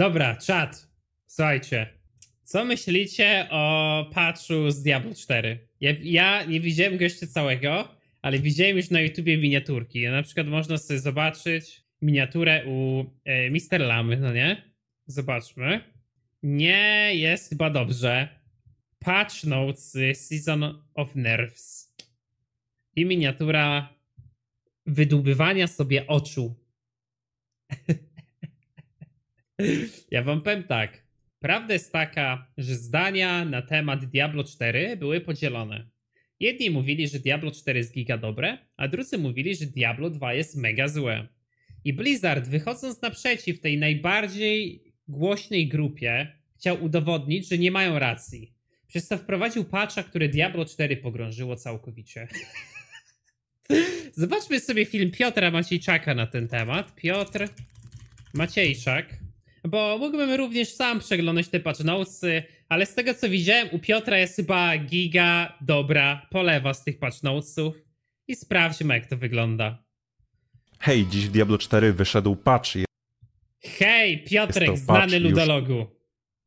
Dobra, czat. Słuchajcie. Co myślicie o patchu z Diablo 4? Ja, ja nie widziałem go jeszcze całego, ale widziałem już na YouTubie miniaturki. Na przykład można sobie zobaczyć miniaturę u e, Mister Lamy, no nie? Zobaczmy. Nie jest chyba dobrze. Patch Notes Season of Nerves. I miniatura wydubywania sobie oczu. Ja wam powiem tak. Prawda jest taka, że zdania na temat Diablo 4 były podzielone. Jedni mówili, że Diablo 4 jest giga dobre, a drudzy mówili, że Diablo 2 jest mega złe. I Blizzard, wychodząc naprzeciw tej najbardziej głośnej grupie, chciał udowodnić, że nie mają racji. Przez to wprowadził patcha, który Diablo 4 pogrążyło całkowicie. Zobaczmy sobie film Piotra Maciejczaka na ten temat. Piotr Maciejczak bo mógłbym również sam przeglądać te patch notesy, ale z tego co widziałem, u Piotra jest chyba giga dobra polewa z tych patch notesów i sprawdźmy jak to wygląda. Hej, dziś w Diablo 4 wyszedł patch. Hej, Piotrek, znany ludologu. Już.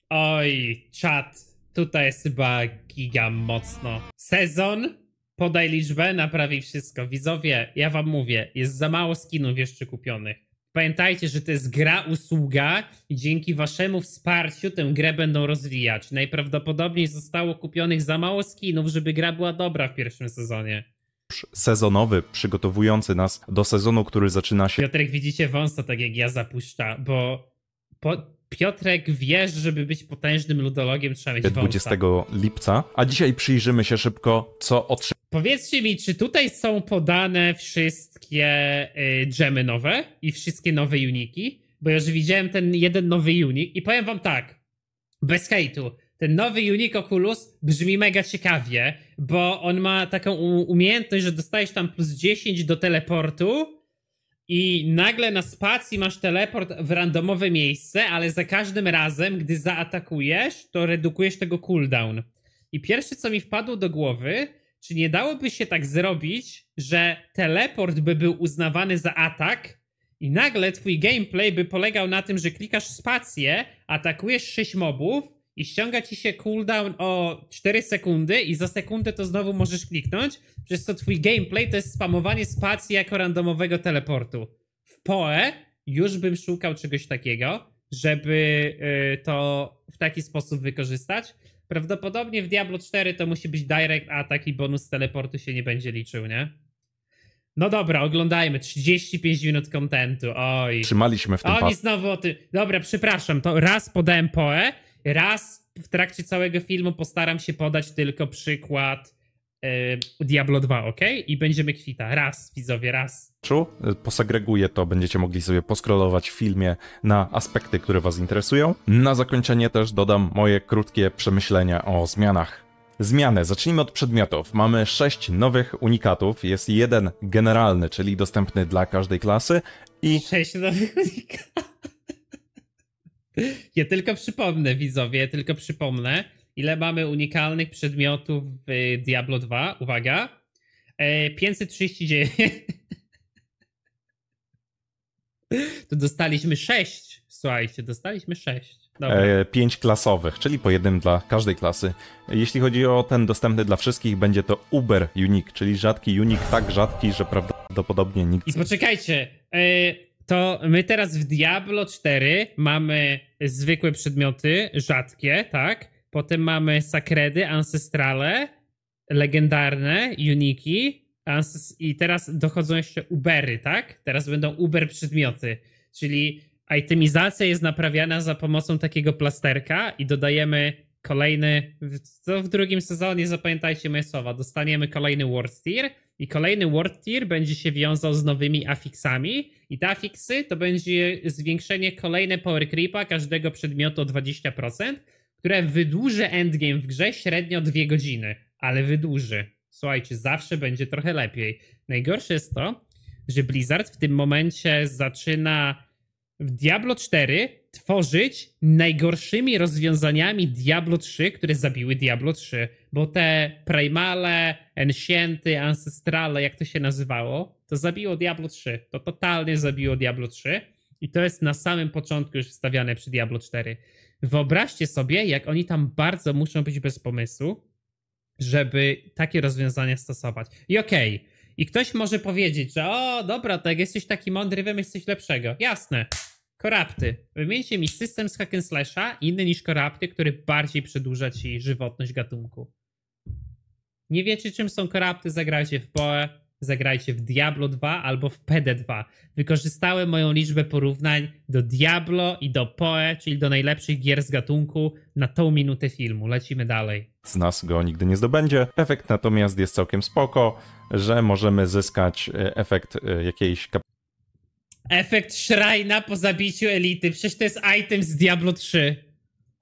Oj, czat, tutaj jest chyba giga mocno. Sezon, podaj liczbę, naprawi wszystko. Widzowie, ja wam mówię, jest za mało skinów jeszcze kupionych. Pamiętajcie, że to jest gra, usługa i dzięki waszemu wsparciu tę grę będą rozwijać. Najprawdopodobniej zostało kupionych za mało skinów, żeby gra była dobra w pierwszym sezonie. Sezonowy, przygotowujący nas do sezonu, który zaczyna się. Piotrek, widzicie, wąsa tak jak ja zapuszcza, bo po, Piotrek, wiesz, żeby być potężnym ludologiem trzeba mieć 20 wąsa. lipca, a dzisiaj przyjrzymy się szybko, co otrzymaliśmy. Powiedzcie mi, czy tutaj są podane wszystkie y, dżemy nowe i wszystkie nowe uniki? Bo już widziałem ten jeden nowy unik i powiem wam tak, bez hejtu, ten nowy unik Oculus brzmi mega ciekawie, bo on ma taką umiejętność, że dostajesz tam plus 10 do teleportu, i nagle na spacji masz teleport w randomowe miejsce, ale za każdym razem, gdy zaatakujesz, to redukujesz tego cooldown. I pierwsze, co mi wpadło do głowy, czy nie dałoby się tak zrobić, że teleport by był uznawany za atak i nagle twój gameplay by polegał na tym, że klikasz spację, atakujesz 6 mobów, i ściąga ci się cooldown o 4 sekundy i za sekundę to znowu możesz kliknąć, przez co twój gameplay to jest spamowanie spacji jako randomowego teleportu. W PoE już bym szukał czegoś takiego, żeby y, to w taki sposób wykorzystać. Prawdopodobnie w Diablo 4 to musi być direct atak i bonus teleportu się nie będzie liczył, nie? No dobra, oglądajmy. 35 minut kontentu. Oj. Trzymaliśmy w tym Oni pas. znowu o tym. Dobra, przepraszam, to raz podałem PoE, Raz w trakcie całego filmu postaram się podać tylko przykład y, Diablo 2, ok? I będziemy kwita. Raz, widzowie, raz. Czu, y, posegreguję to, będziecie mogli sobie poskrolować w filmie na aspekty, które was interesują. Na zakończenie też dodam moje krótkie przemyślenia o zmianach. Zmiany. Zacznijmy od przedmiotów. Mamy sześć nowych unikatów. Jest jeden generalny, czyli dostępny dla każdej klasy i... Sześć nowych unikatów. Ja tylko przypomnę, widzowie, tylko przypomnę, ile mamy unikalnych przedmiotów w y, Diablo 2. Uwaga. 539. E, to dostaliśmy 6. Słuchajcie, dostaliśmy 6. Dobra. 5 e, klasowych, czyli po jednym dla każdej klasy. Jeśli chodzi o ten dostępny dla wszystkich, będzie to Uber Unique, czyli rzadki Unique, tak rzadki, że prawdopodobnie nikt. I poczekajcie, e, to my teraz w Diablo 4 mamy zwykłe przedmioty, rzadkie, tak? Potem mamy sakredy, ancestrale, legendarne, uniki. I teraz dochodzą jeszcze ubery, tak? Teraz będą uber przedmioty, czyli itemizacja jest naprawiana za pomocą takiego plasterka i dodajemy kolejny, co w drugim sezonie, zapamiętajcie moje słowa, dostaniemy kolejny World Tier, i kolejny word tier będzie się wiązał z nowymi afiksami i te afiksy to będzie zwiększenie kolejne power creepa każdego przedmiotu o 20%, które wydłuży endgame w grze średnio 2 godziny, ale wydłuży. Słuchajcie, zawsze będzie trochę lepiej. Najgorsze jest to, że Blizzard w tym momencie zaczyna w Diablo 4 tworzyć najgorszymi rozwiązaniami Diablo 3, które zabiły Diablo 3 bo te Primale, Encienty, Ancestrale, jak to się nazywało, to zabiło Diablo 3. To totalnie zabiło Diablo 3 i to jest na samym początku już wstawiane przy Diablo 4. Wyobraźcie sobie, jak oni tam bardzo muszą być bez pomysłu, żeby takie rozwiązania stosować. I okej, okay, i ktoś może powiedzieć, że o, dobra, tak, jesteś taki mądry, wymyśl coś lepszego. Jasne, korapty. Wymieńcie mi system z hack and slasha inny niż korapty, który bardziej przedłuża ci żywotność gatunku. Nie wiecie czym są korapty, zagrajcie w PoE, zagrajcie w Diablo 2 albo w PD2. Wykorzystałem moją liczbę porównań do Diablo i do PoE, czyli do najlepszych gier z gatunku na tą minutę filmu. Lecimy dalej. Z nas go nigdy nie zdobędzie. Efekt natomiast jest całkiem spoko, że możemy zyskać e, efekt e, jakiejś kap Efekt szrajna po zabiciu elity. Przecież to jest item z Diablo 3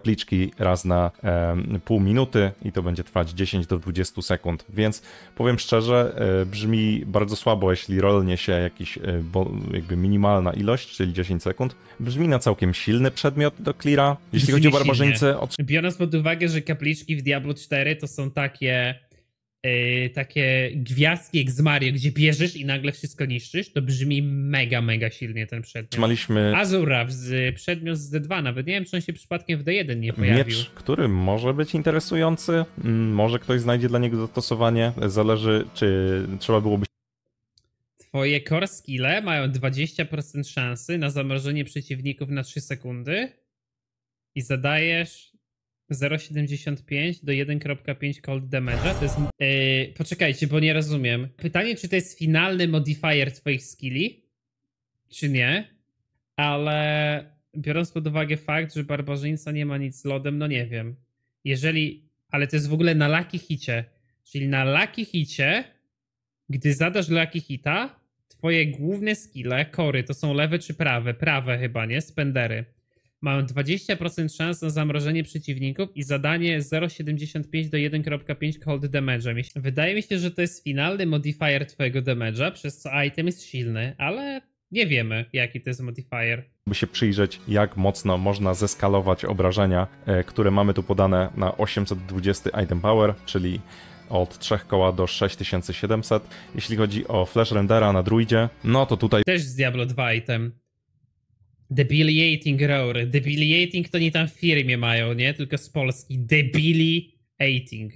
kapliczki raz na e, pół minuty i to będzie trwać 10 do 20 sekund. Więc powiem szczerze, e, brzmi bardzo słabo, jeśli rolnie się jakiś e, bo, jakby minimalna ilość, czyli 10 sekund. Brzmi na całkiem silny przedmiot do cleara. Jeśli brzmi chodzi o barbarzyńcę... Od... Biorąc pod uwagę, że kapliczki w Diablo 4 to są takie yy, takie gwiazdki jak z Mario, gdzie bierzesz i nagle wszystko niszczysz, to brzmi mega, mega silnie ten przedmiot. Trzymaliśmy... Azura, z, przedmiot z D2 nawet. Nie wiem, czy on się przypadkiem w D1 nie pojawił. Miecz, który może być interesujący, mm, może ktoś znajdzie dla niego zastosowanie, zależy, czy trzeba byłoby Twoje core skille mają 20% szansy na zamrożenie przeciwników na 3 sekundy i zadajesz 0,75 do 1,5 cold Damage. To jest... Yy, poczekajcie, bo nie rozumiem. Pytanie, czy to jest finalny modifier twoich skilli, czy nie, ale biorąc pod uwagę fakt, że barbarzyńca nie ma nic z lodem, no nie wiem. Jeżeli... Ale to jest w ogóle na laki hicie. Czyli na laki hicie, gdy zadasz laki hita, twoje główne skille, kory, to są lewe czy prawe? Prawe chyba, nie? Spendery mają 20% szans na zamrożenie przeciwników i zadanie 0,75 do 1.5 cold damage. Wydaje mi się, że to jest finalny modifier twojego damage'a, przez co item jest silny, ale nie wiemy, jaki to jest modifier. By się przyjrzeć, jak mocno można zeskalować obrażenia, e, które mamy tu podane na 820 item power, czyli od 3 koła do 6700. Jeśli chodzi o flash rendera na druidzie, no to tutaj... Też z Diablo 2 item. Debiliating Roar. Debiliating to nie tam w firmie mają, nie? Tylko z Polski. Debiliating.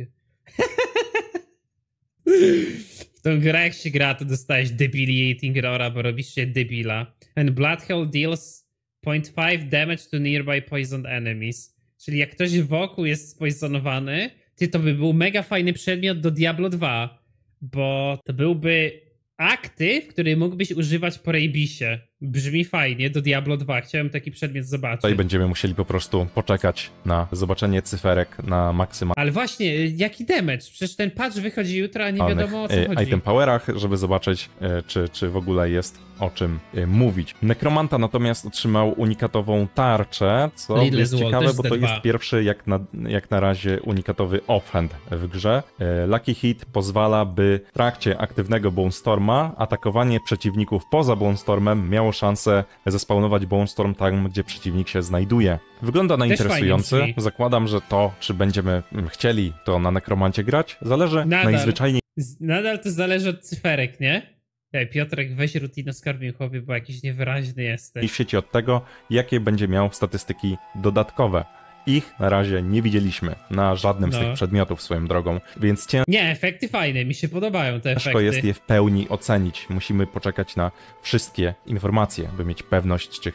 w tą grę jak się gra, to dostajesz Debiliating Roara, bo robisz się debila. And Bloodhell deals 0.5 damage to nearby poisoned enemies. Czyli jak ktoś wokół jest spoisonowany, ty to by był mega fajny przedmiot do Diablo 2, bo to byłby akty, który mógłbyś używać po Rejbisie brzmi fajnie, do Diablo 2. Chciałem taki przedmiot zobaczyć. Tutaj będziemy musieli po prostu poczekać na zobaczenie cyferek na maksymalnie. Ale właśnie, y, jaki damage? Przecież ten patch wychodzi jutro, a nie wiadomo o co y, chodzi. Item powerach, żeby zobaczyć, y, czy, czy w ogóle jest o czym mówić. Nekromanta natomiast otrzymał unikatową tarczę, co Lidl jest ciekawe, bo to jest pierwszy jak na, jak na razie unikatowy offhand w grze. Lucky Hit pozwala, by w trakcie aktywnego Storma atakowanie przeciwników poza Stormem miało miało szansę zespawnować Bone Storm tam, gdzie przeciwnik się znajduje. Wygląda na Też interesujący. Fajnie. Zakładam, że to, czy będziemy mm, chcieli to na nekromancie grać, zależy Nadal. najzwyczajniej. Nadal to zależy od cyferek, nie? Ej, Piotrek, weź rutinę skarmił bo jakiś niewyraźny jesteś. I w sieci od tego, jakie będzie miał statystyki dodatkowe. Ich na razie nie widzieliśmy na żadnym no. z tych przedmiotów swoją drogą, więc ciężko... Nie, efekty fajne, mi się podobają te efekty. Ciężko jest je w pełni ocenić. Musimy poczekać na wszystkie informacje, by mieć pewność, czy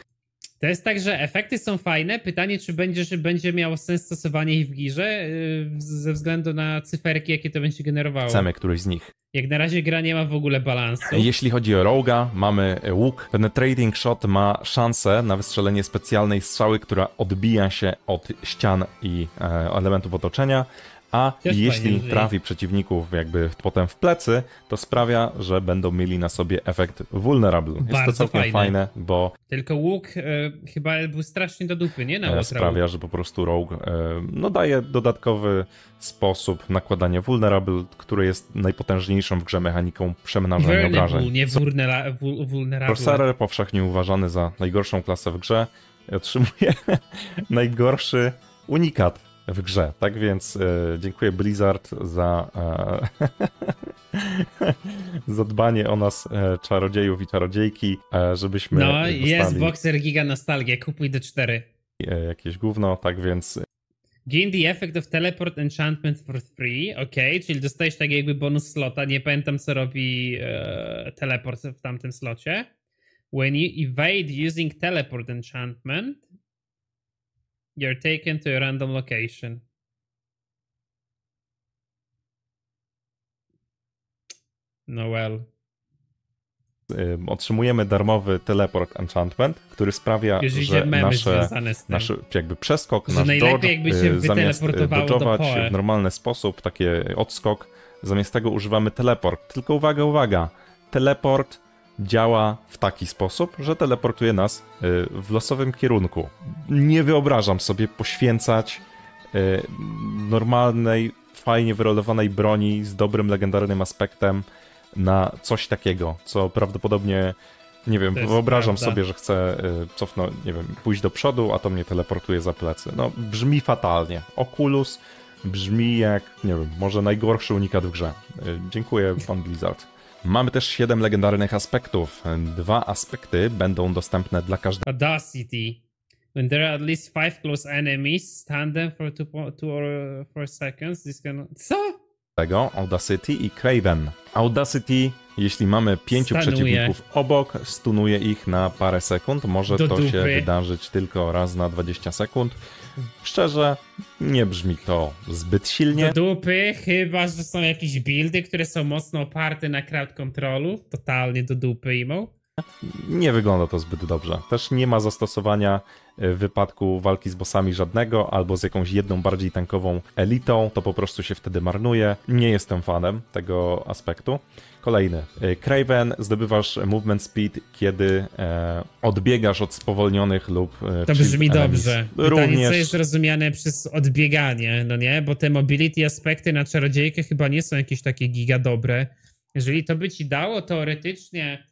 to jest tak, że efekty są fajne. Pytanie, czy będzie, czy będzie miało sens stosowanie ich w girze y, ze względu na cyferki, jakie to będzie generowało. Chcemy któryś z nich. Jak na razie gra nie ma w ogóle balansu. Jeśli chodzi o roga, mamy łuk. Penetrating shot ma szansę na wystrzelenie specjalnej strzały, która odbija się od ścian i e, elementów otoczenia a jeśli trafi przeciwników jakby potem w plecy, to sprawia, że będą mieli na sobie efekt vulnerable. Jest to całkiem fajne. fajne. bo... Tylko łuk e, chyba był strasznie do dupy, nie? Na e, sprawia, że po prostu rogue e, no daje dodatkowy sposób nakładania vulnerable, który jest najpotężniejszą w grze mechaniką przemnażania obrażeń. nie vulnera, vul, vulnerable. Corsair powszechnie uważany za najgorszą klasę w grze otrzymuje najgorszy unikat w grze. Tak więc e, dziękuję Blizzard za, e, za dbanie o nas, e, czarodziejów i czarodziejki, e, żebyśmy. No, jest Boxer Giga Nostalgia, kupuj do 4. E, jakieś gówno, tak więc. Gain the effect of teleport enchantment for free, ok, czyli dostajesz tak jakby bonus slota, nie pamiętam co robi e, teleport w tamtym slocie. When you evade using teleport enchantment, You're taken to a random location. Noel. Otrzymujemy darmowy teleport enchantment, który sprawia, Już że nasze, nasz jakby przeskok, że nasz dodge, jakby się y, zamiast y, dodge'ować w normalny sposób, takie odskok, zamiast tego używamy teleport. Tylko uwaga, uwaga, teleport działa w taki sposób, że teleportuje nas y, w losowym kierunku. Nie wyobrażam sobie poświęcać y, normalnej, fajnie wyrolowanej broni z dobrym, legendarnym aspektem na coś takiego, co prawdopodobnie nie wiem, wyobrażam prawda. sobie, że chcę y, cofnąć, nie wiem, pójść do przodu, a to mnie teleportuje za plecy. No, brzmi fatalnie. Oculus brzmi jak, nie wiem, może najgorszy unikat w grze. Dziękuję, pan Blizzard. Mamy też 7 legendarnych aspektów. Dwa aspekty będą dostępne dla każdego. Audacity. When there are at least five close enemies, stun them for two, two or 4 seconds. This can... Co? Tego Audacity i Craven. Audacity, jeśli mamy pięciu przeciwników obok, stunuje ich na parę sekund. Może Do to dupy. się wydarzyć tylko raz na 20 sekund. Szczerze, nie brzmi to zbyt silnie. Do dupy, chyba że są jakieś buildy, które są mocno oparte na crowd controlu, totalnie do dupy imą nie wygląda to zbyt dobrze. Też nie ma zastosowania w e, wypadku walki z bossami żadnego, albo z jakąś jedną bardziej tankową elitą, to po prostu się wtedy marnuje. Nie jestem fanem tego aspektu. Kolejny. E, Craven, zdobywasz movement speed, kiedy e, odbiegasz od spowolnionych lub... E, to brzmi dobrze. Również... Pytanie, co jest rozumiane przez odbieganie, no nie? Bo te mobility aspekty na czarodziejkę chyba nie są jakieś takie gigadobre. Jeżeli to by ci dało teoretycznie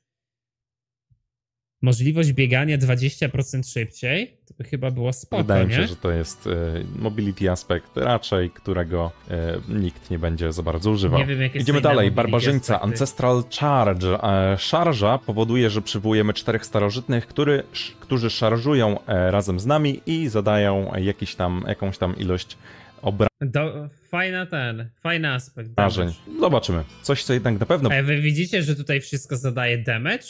możliwość biegania 20% szybciej, to by chyba było spoko, Wydaje mi się, że to jest e, mobility aspekt raczej, którego e, nikt nie będzie za bardzo używał. Wiem, Idziemy dalej. Barbarzyńca, aspekty. Ancestral Charge. E, szarża powoduje, że przywołujemy czterech starożytnych, który, którzy szarżują razem z nami i zadają jakiś tam, jakąś tam ilość obra... Do, fajna ten, fajny aspekt. Zobaczymy. Coś, co jednak na pewno... A wy widzicie, że tutaj wszystko zadaje damage?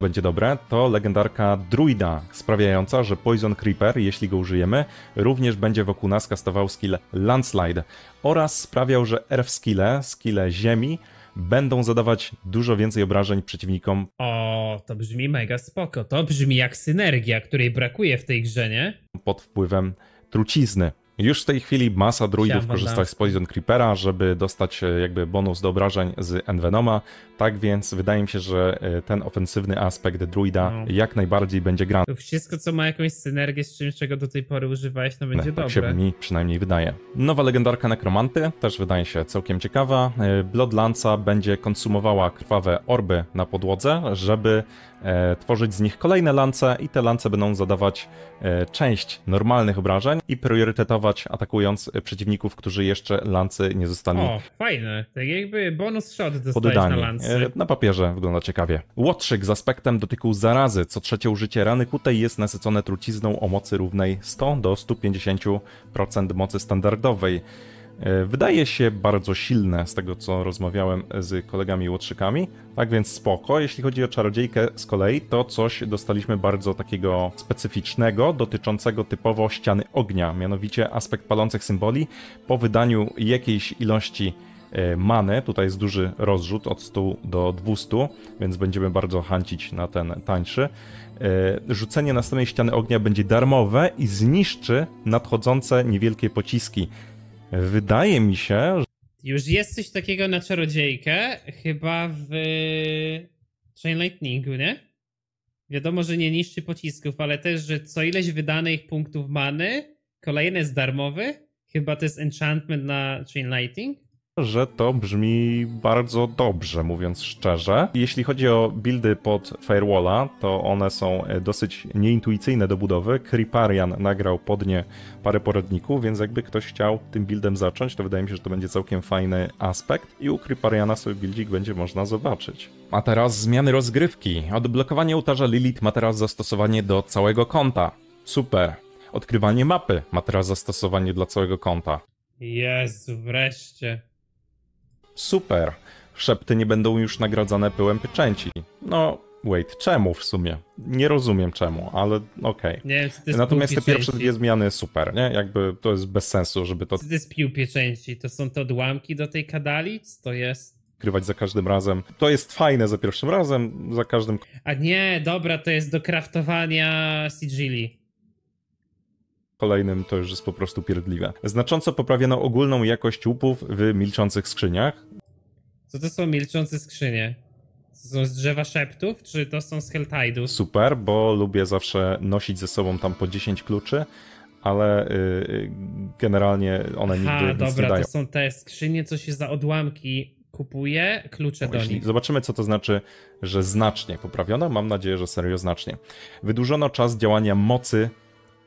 będzie dobre, to legendarka Druida, sprawiająca, że Poison Creeper, jeśli go użyjemy, również będzie wokół nas kastował skill Landslide oraz sprawiał, że Earth skille, skille ziemi, będą zadawać dużo więcej obrażeń przeciwnikom. O, to brzmi mega spoko. To brzmi jak synergia, której brakuje w tej grze, nie? Pod wpływem trucizny. Już w tej chwili masa druidów korzysta z Poison Creepera, żeby dostać e, jakby bonus do obrażeń z Envenoma. Tak więc wydaje mi się, że e, ten ofensywny aspekt druida no. jak najbardziej będzie grany. wszystko, co ma jakąś synergię z czymś, czego do tej pory używałeś, no będzie no, tak dobre. Tak się mi przynajmniej wydaje. Nowa legendarka Nekromanty też wydaje się całkiem ciekawa. E, Bloodlance będzie konsumowała krwawe orby na podłodze, żeby E, tworzyć z nich kolejne lance i te lance będą zadawać e, część normalnych obrażeń i priorytetować atakując e, przeciwników, którzy jeszcze lancy nie zostali. O, fajne. Tak jakby bonus shot dostajesz poddani. na Na papierze wygląda ciekawie. Łotrzyk z aspektem dotyku zarazy. Co trzecie użycie rany kutej jest nasycone trucizną o mocy równej 100 do 150% mocy standardowej. E, wydaje się bardzo silne z tego, co rozmawiałem z kolegami łotrzykami. Tak więc spoko. Jeśli chodzi o czarodziejkę z kolei, to coś dostaliśmy bardzo takiego specyficznego, dotyczącego typowo ściany ognia, mianowicie aspekt palących symboli. Po wydaniu jakiejś ilości e, many, tutaj jest duży rozrzut od 100 do 200, więc będziemy bardzo hancić na ten tańszy. E, rzucenie następnej ściany ognia będzie darmowe i zniszczy nadchodzące niewielkie pociski. Wydaje mi się, że... Już jest coś takiego na czarodziejkę, chyba w e, Chain Lightningu, nie? Wiadomo, że nie niszczy pocisków, ale też, że co ileś wydanych punktów many, kolejny jest darmowy. Chyba to jest enchantment na Chain Lightning że to brzmi bardzo dobrze, mówiąc szczerze. Jeśli chodzi o buildy pod Firewalla, to one są e, dosyć nieintuicyjne do budowy. Kriparian nagrał pod nie parę poradników, więc jakby ktoś chciał tym buildem zacząć, to wydaje mi się, że to będzie całkiem fajny aspekt i u Kripariana sobie buildzik będzie można zobaczyć. A teraz zmiany rozgrywki. Odblokowanie ołtarza Lilith ma teraz zastosowanie do całego konta. Super. Odkrywanie mapy ma teraz zastosowanie dla całego konta. Jest wreszcie. Super, szepty nie będą już nagradzane pyłem pieczęci. No, wait, czemu w sumie? Nie rozumiem czemu, ale okej. Okay. Natomiast te pierwsze dwie zmiany super, nie? Jakby to jest bez sensu, żeby to... Co to jest pił pieczęci? To są te odłamki do tej kadali? Co to jest? Krywać za każdym razem. To jest fajne za pierwszym razem, za każdym... A nie, dobra, to jest do kraftowania sigili kolejnym to już jest po prostu pierdliwe. Znacząco poprawiono ogólną jakość łupów w milczących skrzyniach. Co to są milczące skrzynie? To są z drzewa szeptów, czy to są z Helltide'ów? Super, bo lubię zawsze nosić ze sobą tam po 10 kluczy, ale yy, generalnie one Aha, nigdy dobra, nic nie dają. to są te skrzynie, co się za odłamki kupuje, klucze no, do nich. Zobaczymy, co to znaczy, że znacznie poprawiono. Mam nadzieję, że serio znacznie. Wydłużono czas działania mocy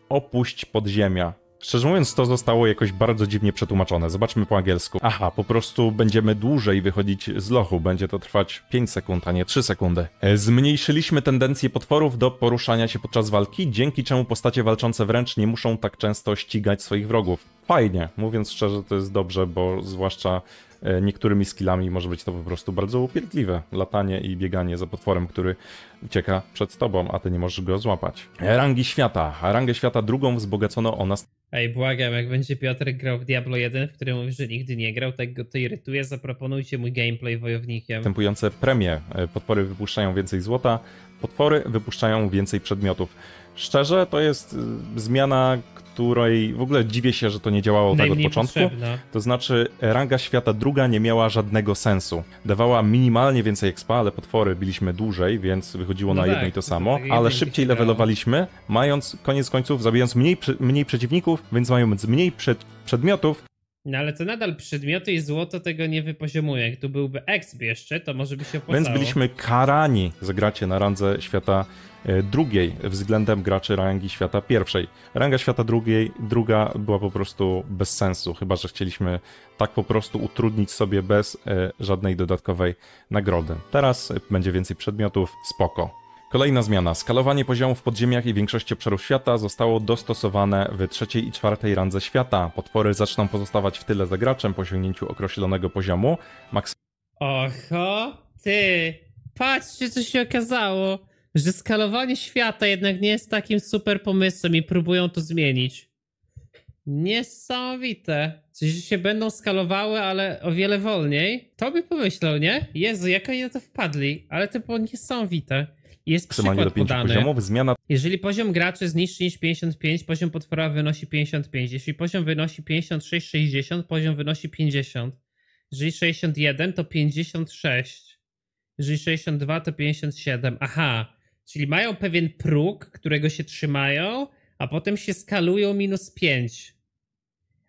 opuść podziemia. Szczerze mówiąc, to zostało jakoś bardzo dziwnie przetłumaczone. Zobaczmy po angielsku. Aha, po prostu będziemy dłużej wychodzić z lochu. Będzie to trwać 5 sekund, a nie 3 sekundy. E, zmniejszyliśmy tendencję potworów do poruszania się podczas walki, dzięki czemu postacie walczące wręcz nie muszą tak często ścigać swoich wrogów. Fajnie, mówiąc szczerze, to jest dobrze, bo zwłaszcza E, niektórymi skillami może być to po prostu bardzo upierdliwe. Latanie i bieganie za potworem, który ucieka przed tobą, a ty nie możesz go złapać. Rangi świata. Rangę świata drugą wzbogacono o nas. Ej, błagam, jak będzie Piotr grał w Diablo 1, w którym mówi, że nigdy nie grał, tak go to irytuje, zaproponujcie mój gameplay wojownikiem. Następujące premie. E, potwory wypuszczają więcej złota, potwory wypuszczają więcej przedmiotów. Szczerze, to jest e, zmiana, której w ogóle dziwię się, że to nie działało tak od początku. To znaczy, ranga świata druga nie miała żadnego sensu. Dawała minimalnie więcej expa, ale potwory byliśmy dłużej, więc wychodziło no na tak, jedno i no to samo, tak, ale szybciej levelowaliśmy, mając koniec końców, zabijając mniej, mniej przeciwników, więc mając mniej przed, przedmiotów, no ale to nadal przedmioty i złoto tego nie wypoziomuje. Jak tu byłby exp jeszcze, to może by się opłacało. Więc byliśmy karani za gracie na randze świata E, drugiej względem graczy rangi świata pierwszej. Ranga świata drugiej, druga była po prostu bez sensu, chyba że chcieliśmy tak po prostu utrudnić sobie bez e, żadnej dodatkowej nagrody. Teraz będzie więcej przedmiotów, spoko. Kolejna zmiana. Skalowanie poziomów w podziemiach i większości obszarów świata zostało dostosowane w trzeciej i czwartej randze świata. Potwory zaczną pozostawać w tyle za graczem po osiągnięciu określonego poziomu. Maks Oho, ty, patrzcie co się okazało że skalowanie świata jednak nie jest takim super pomysłem i próbują to zmienić. Niesamowite. Czyli że się będą skalowały, ale o wiele wolniej. To by pomyślał, nie? Jezu, jak oni na to wpadli. Ale to było niesamowite. Jest Trzymanie przykład podany. Poziomów, zmiana... Jeżeli poziom graczy jest niższy niż 55, poziom potwora wynosi 55. Jeśli poziom wynosi 56, 60, poziom wynosi 50. Jeżeli 61, to 56. Jeżeli 62, to 57. Aha. Czyli mają pewien próg, którego się trzymają, a potem się skalują minus 5.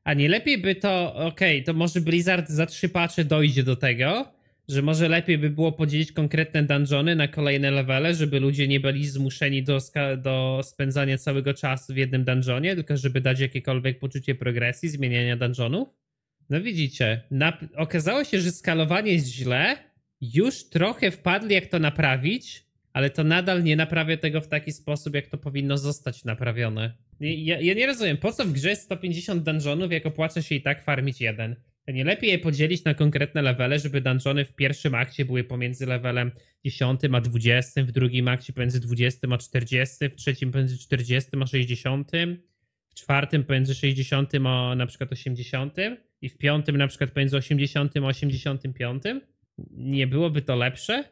A nie lepiej by to, okej, okay, to może Blizzard za trzy pacze dojdzie do tego, że może lepiej by było podzielić konkretne dungeony na kolejne levele, żeby ludzie nie byli zmuszeni do, do spędzania całego czasu w jednym dungeonie, tylko żeby dać jakiekolwiek poczucie progresji, zmieniania dungeonów. No widzicie, okazało się, że skalowanie jest źle, już trochę wpadli jak to naprawić, ale to nadal nie naprawia tego w taki sposób, jak to powinno zostać naprawione. Ja, ja nie rozumiem, po co w grze jest 150 dungeonów, jak opłaca się i tak farmić jeden? To nie lepiej je podzielić na konkretne levele, żeby dungeony w pierwszym akcie były pomiędzy levelem 10 a 20, w drugim akcie pomiędzy 20 a 40, w trzecim pomiędzy 40 a 60, w czwartym pomiędzy 60 a na przykład 80 i w piątym na przykład pomiędzy 80 a 85? Nie byłoby to lepsze?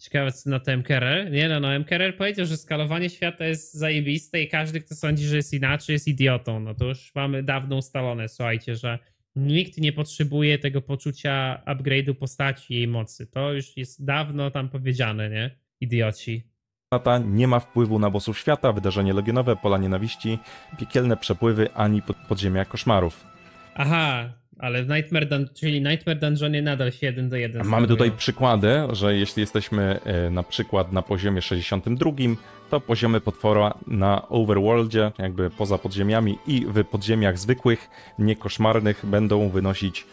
Ciekawe co na to MKRL. Nie no, no MKRL powiedział, że skalowanie świata jest zajebiste i każdy, kto sądzi, że jest inaczej, jest idiotą. No to już mamy dawno ustalone, słuchajcie, że nikt nie potrzebuje tego poczucia upgrade'u postaci jej mocy. To już jest dawno tam powiedziane, nie? Idioci. Nie ma wpływu na bossów świata, wydarzenie legionowe, pola nienawiści, piekielne przepływy ani podziemia koszmarów. Aha, ale Nightmare Dun- czyli Nightmare Dungeonie nadal się jeden do jeden. Mamy tutaj przykłady, że jeśli jesteśmy e, na przykład na poziomie 62, to poziomy potwora na overworldzie, jakby poza podziemiami i w podziemiach zwykłych, nie koszmarnych, będą wynosić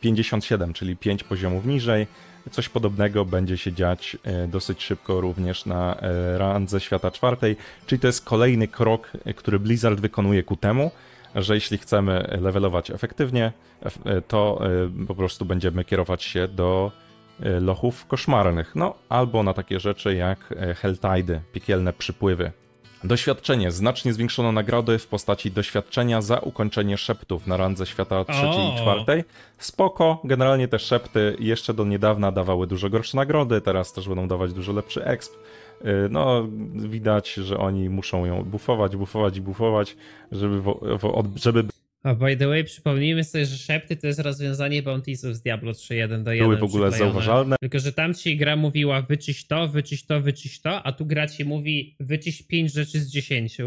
57, e, czyli 5 poziomów niżej. Coś podobnego będzie się dziać e, dosyć szybko również na randze świata czwartej, czyli to jest kolejny krok, który Blizzard wykonuje ku temu, że jeśli chcemy levelować efektywnie, e, to e, po prostu będziemy kierować się do e, lochów koszmarnych, no albo na takie rzeczy jak Helltide, piekielne przypływy. Doświadczenie. Znacznie zwiększono nagrody w postaci doświadczenia za ukończenie szeptów na randze świata trzeciej i czwartej. Spoko, generalnie te szepty jeszcze do niedawna dawały dużo gorsze nagrody, teraz też będą dawać dużo lepszy exp. Y, no widać, że oni muszą ją bufować, bufować i bufować, żeby, wo, żeby... A by the way, przypomnijmy sobie, że szepty to jest rozwiązanie bountiesów z Diablo 3 1 do 1. Były w ogóle zauważalne. Tylko, że tam ci gra mówiła wyczyść to, wyczyść to, wyczyść to, a tu gra ci mówi wyczyść 5 rzeczy z 10.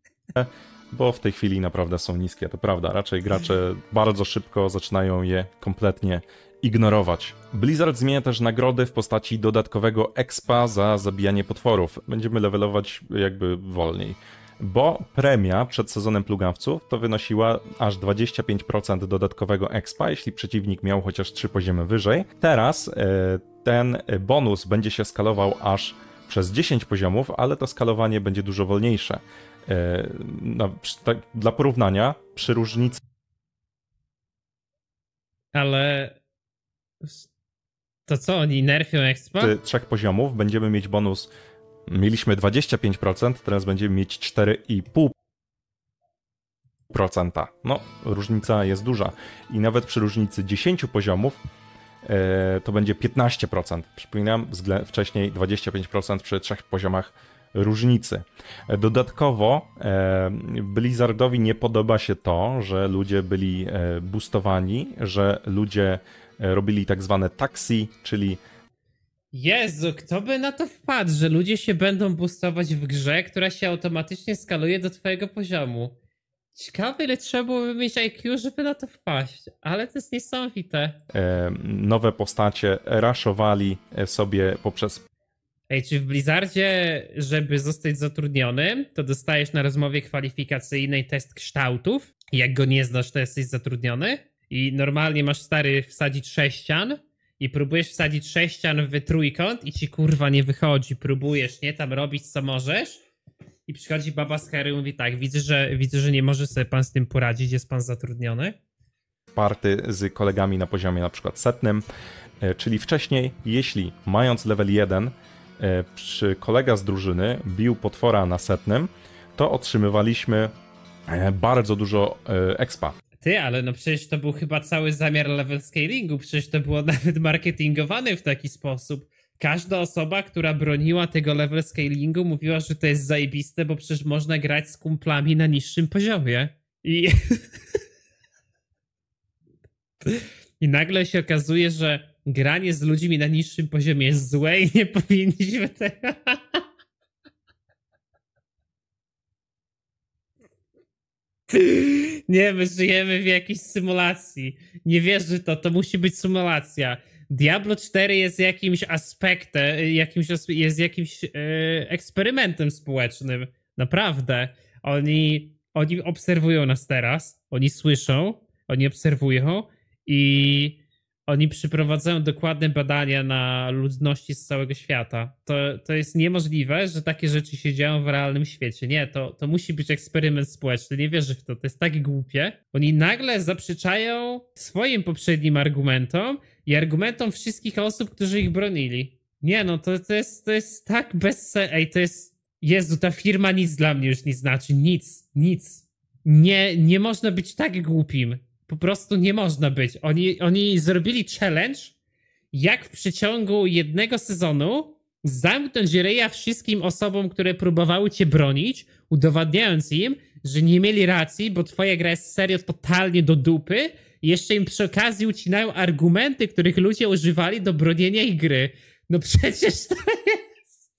Bo w tej chwili naprawdę są niskie, to prawda. Raczej gracze bardzo szybko zaczynają je kompletnie ignorować. Blizzard zmienia też nagrody w postaci dodatkowego expa za zabijanie potworów. Będziemy levelować jakby wolniej. Bo premia przed sezonem plugawców to wynosiła aż 25% dodatkowego expa, jeśli przeciwnik miał chociaż 3 poziomy wyżej. Teraz e, ten bonus będzie się skalował aż przez 10 poziomów, ale to skalowanie będzie dużo wolniejsze. E, no, tak, dla porównania, przy różnicy ale to co, oni nerfią expa? Trzech poziomów będziemy mieć bonus. Mieliśmy 25%, teraz będziemy mieć 4,5%. No, różnica jest duża. I nawet przy różnicy 10 poziomów e, to będzie 15%. Przypominam, wcześniej 25% przy trzech poziomach różnicy. E, dodatkowo e, Blizzardowi nie podoba się to, że ludzie byli bustowani, boostowani, że ludzie E, robili tak zwane taxi, czyli Jezu, kto by na to wpadł, że ludzie się będą boostować w grze, która się automatycznie skaluje do twojego poziomu. Ciekawe, ile trzeba byłoby mieć IQ, żeby na to wpaść, ale to jest niesamowite. E, nowe postacie raszowali e, sobie poprzez... Ej, czy w Blizzardzie, żeby zostać zatrudnionym, to dostajesz na rozmowie kwalifikacyjnej test kształtów? Jak go nie znasz, to jesteś zatrudniony? i normalnie masz stary wsadzić sześcian i próbujesz wsadzić sześcian w trójkąt i ci kurwa nie wychodzi. Próbujesz, nie? Tam robić co możesz i przychodzi baba z Harry i mówi tak, widzę, że, widzę, że nie może sobie pan z tym poradzić, jest pan zatrudniony. Party z kolegami na poziomie na przykład setnym, e, czyli wcześniej, jeśli mając level 1, e, przy kolega z drużyny bił potwora na setnym, to otrzymywaliśmy e, bardzo dużo expa. Ty, ale no przecież to był chyba cały zamiar level scalingu, przecież to było nawet marketingowane w taki sposób. Każda osoba, która broniła tego level scalingu, mówiła, że to jest zajebiste, bo przecież można grać z kumplami na niższym poziomie. I. I nagle się okazuje, że granie z ludźmi na niższym poziomie jest złe i nie powinniśmy tego. Nie, my żyjemy w jakiejś symulacji. Nie wierzy to, to musi być symulacja. Diablo 4 jest jakimś aspektem, jakimś, jest jakimś yy, eksperymentem społecznym. Naprawdę. Oni, oni obserwują nas teraz, oni słyszą, oni obserwują i oni przeprowadzają dokładne badania na ludności z całego świata. To, to jest niemożliwe, że takie rzeczy się dzieją w realnym świecie. Nie, to, to musi być eksperyment społeczny. Nie wierzę w to. To jest tak głupie. Oni nagle zaprzeczają swoim poprzednim argumentom i argumentom wszystkich osób, którzy ich bronili. Nie, no to, to, jest, to jest tak bez Ej, to jest. Jezu, ta firma nic dla mnie już nie znaczy. Nic, nic. Nie, nie można być tak głupim po prostu nie można być. Oni, oni zrobili challenge, jak w przeciągu jednego sezonu zamknąć Reja wszystkim osobom, które próbowały cię bronić, udowadniając im, że nie mieli racji, bo twoja gra jest serio totalnie do dupy. Jeszcze im przy okazji ucinają argumenty, których ludzie używali do bronienia ich gry. No przecież to jest...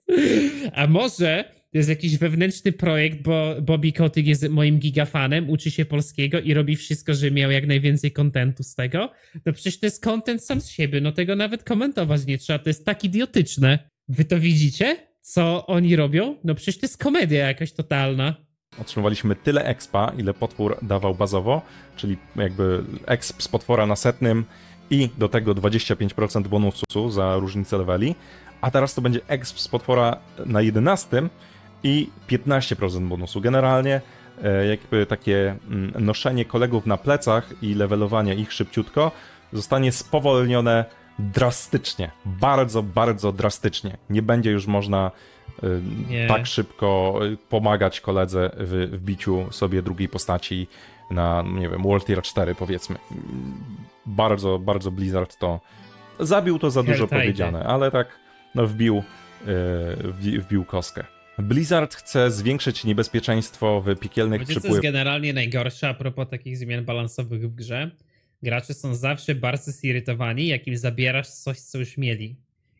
A może to jest jakiś wewnętrzny projekt, bo Bobby Kotick jest moim gigafanem, uczy się polskiego i robi wszystko, żeby miał jak najwięcej kontentu z tego. No przecież to jest kontent sam z siebie, no tego nawet komentować nie trzeba, to jest tak idiotyczne. Wy to widzicie? Co oni robią? No przecież to jest komedia jakaś totalna. Otrzymywaliśmy tyle expa, ile potwór dawał bazowo, czyli jakby exp z potwora na setnym i do tego 25% bonusu za różnicę leveli, a teraz to będzie exp z potwora na jedenastym, i 15% bonusu. Generalnie e, jakby takie mm, noszenie kolegów na plecach i levelowanie ich szybciutko zostanie spowolnione drastycznie, bardzo, bardzo drastycznie. Nie będzie już można e, nie. tak szybko e, pomagać koledze w, w biciu sobie drugiej postaci na, nie wiem, World Tier 4 powiedzmy. Bardzo, bardzo Blizzard to zabił to za dużo powiedziane, ale tak no wbił, yy, wbił kostkę. Blizzard chce zwiększyć niebezpieczeństwo w piekielnych przypływach. to jest generalnie najgorsze a propos takich zmian balansowych w grze? Gracze są zawsze bardzo zirytowani, jak im zabierasz coś, co już mieli.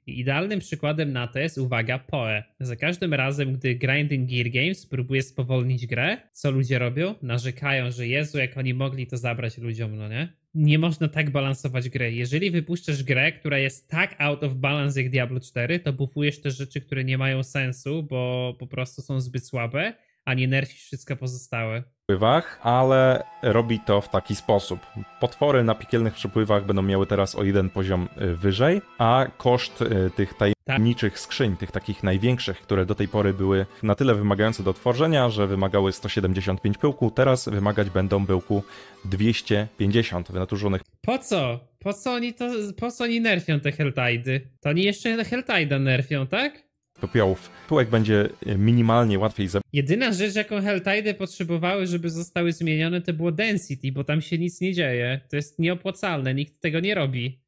Idealnym przykładem na to jest, uwaga, Poe. Za każdym razem, gdy Grinding Gear Games próbuje spowolnić grę, co ludzie robią? Narzekają, że Jezu, jak oni mogli to zabrać ludziom, no nie? Nie można tak balansować gry. Jeżeli wypuszczasz grę, która jest tak out of balance jak Diablo 4, to bufujesz te rzeczy, które nie mają sensu, bo po prostu są zbyt słabe a nie nerfi wszystkie pozostałe. Pływach, ale robi to w taki sposób. Potwory na piekielnych przepływach będą miały teraz o jeden poziom y, wyżej, a koszt y, tych tajemniczych skrzyń, tych takich największych, które do tej pory były na tyle wymagające do tworzenia, że wymagały 175 pyłku, teraz wymagać będą byłku 250 wynaturzonych. Po co? Po co oni to, po co oni nerfią te Helltide'y? To oni jeszcze helltide nerfią, tak? popiołów. Pyłek będzie e, minimalnie łatwiej zabrać. Jedyna rzecz, jaką Helltide potrzebowały, żeby zostały zmienione, to było density, bo tam się nic nie dzieje. To jest nieopłacalne, nikt tego nie robi.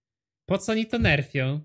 Po co oni to nerfią?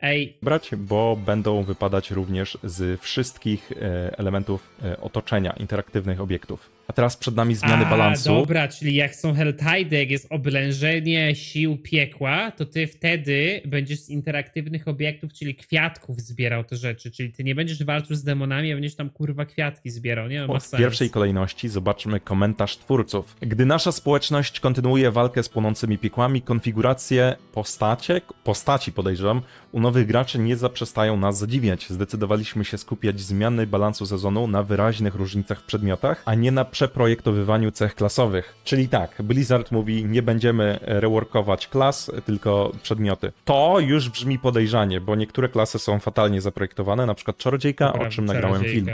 Ej. Brać, bo będą wypadać również z wszystkich e, elementów e, otoczenia, interaktywnych obiektów a teraz przed nami zmiany a, balansu. Dobra, czyli jak są Helltide, jak jest oblężenie sił piekła, to ty wtedy będziesz z interaktywnych obiektów, czyli kwiatków zbierał te rzeczy, czyli ty nie będziesz walczył z demonami, a będziesz tam kurwa kwiatki zbierał, nie? No, w pierwszej kolejności zobaczmy komentarz twórców. Gdy nasza społeczność kontynuuje walkę z płonącymi piekłami, konfiguracje postacie, postaci podejrzewam, u nowych graczy nie zaprzestają nas zadziwiać. Zdecydowaliśmy się skupiać zmiany balansu sezonu na wyraźnych różnicach w przedmiotach, a nie na przeprojektowywaniu cech klasowych. Czyli tak, Blizzard mówi, nie będziemy reworkować klas, tylko przedmioty. To już brzmi podejrzanie, bo niektóre klasy są fatalnie zaprojektowane, na przykład czarodziejka, o czym nagrałem film.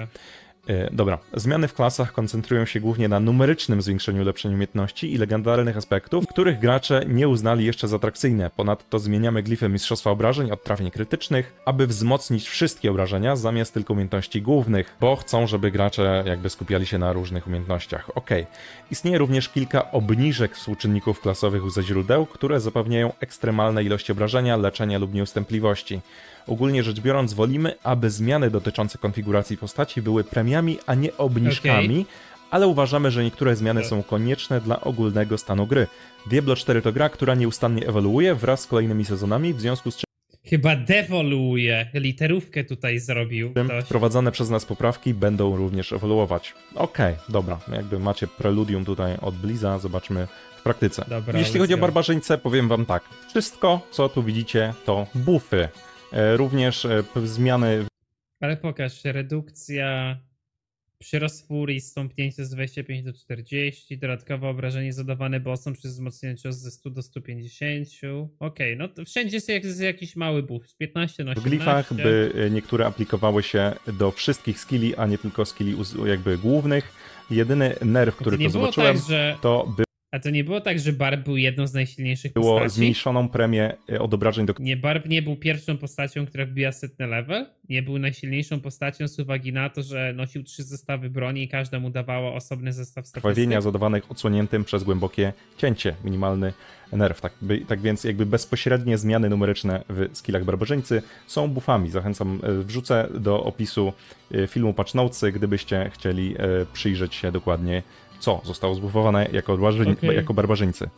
E, dobra, zmiany w klasach koncentrują się głównie na numerycznym zwiększeniu ulepszeń umiejętności i legendarnych aspektów, których gracze nie uznali jeszcze za atrakcyjne. Ponadto zmieniamy glify Mistrzostwa Obrażeń od trafień krytycznych, aby wzmocnić wszystkie obrażenia zamiast tylko umiejętności głównych, bo chcą, żeby gracze jakby skupiali się na różnych umiejętnościach. Ok. Istnieje również kilka obniżek współczynników klasowych u ze źródeł, które zapewniają ekstremalne ilości obrażenia, leczenia lub nieustępliwości. Ogólnie rzecz biorąc, wolimy, aby zmiany dotyczące konfiguracji postaci były premiami, a nie obniżkami, okay. ale uważamy, że niektóre zmiany tak. są konieczne dla ogólnego stanu gry. Diablo 4 to gra, która nieustannie ewoluuje wraz z kolejnymi sezonami, w związku z czym Chyba dewoluuje. Literówkę tutaj zrobił. Tym ktoś. wprowadzane przez nas poprawki będą również ewoluować. Okej, okay, dobra. Jakby macie preludium tutaj od Bliza, zobaczmy w praktyce. Dobra, Jeśli chodzi go. o barbarzyńce, powiem wam tak. Wszystko, co tu widzicie, to bufy. E, również e, zmiany. Ale pokaż, redukcja przyrost furii, stąpnięcie z 25 do 40, dodatkowe obrażenie zadawane bossom przez wzmocnienie cios ze 100 do 150. Okej, okay, no wszędzie jest, jest jakiś mały buff, z 15 na 18. W glifach by e, niektóre aplikowały się do wszystkich skilli, a nie tylko skilli jakby głównych. Jedyny nerw, który to, zobaczyłem, tak, że... to był a to nie było tak, że Barb był jedną z najsilniejszych było postaci? Było zmniejszoną premię od e, obrażeń do... Nie, Barb nie był pierwszą postacią, która wbija setny level. Nie był najsilniejszą postacią z uwagi na to, że nosił trzy zestawy broni i każda mu dawała osobny zestaw statystyk. Krwawienia zadawanych odsłoniętym przez głębokie cięcie. Minimalny nerw. Tak, by, tak, więc jakby bezpośrednie zmiany numeryczne w skillach barbarzyńcy są bufami. Zachęcam, e, wrzucę do opisu e, filmu patch gdybyście chcieli przyjrzeć się dokładnie co zostało zbufowane jako, barbarzyń, okay. jako barbarzyńcy.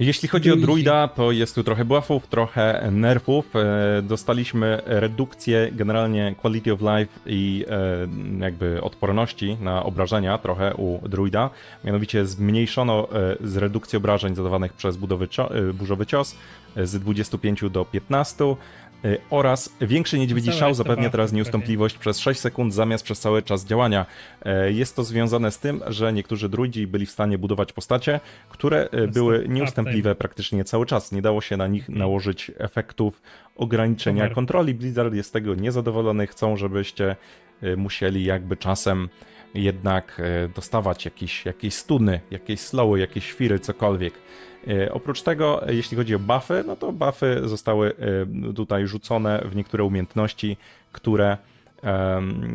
Jeśli chodzi o druida, to jest tu trochę buffów, trochę nerfów. E, dostaliśmy redukcję generalnie quality of life i e, jakby odporności na obrażenia trochę u druida. Mianowicie zmniejszono e, z redukcji obrażeń zadawanych przez budowy, burzowy cios z 25 do 15. E, oraz większy niedźwiedzi szał zapewnia teraz nieustępliwość przez 6 sekund zamiast przez cały czas działania. E, jest to związane z tym, że niektórzy druidzi byli w stanie budować postacie, które e, były nieustępliwe tak. praktycznie cały czas. Nie dało się na nich mhm. nałożyć efektów ograniczenia kontroli. Blizzard jest z tego niezadowolony. Chcą, żebyście musieli jakby czasem jednak dostawać jakieś, jakieś stuny, jakieś slowy, jakieś świry, cokolwiek. E, oprócz tego, e, jeśli chodzi o buffy, no to buffy zostały e, tutaj rzucone w niektóre umiejętności, które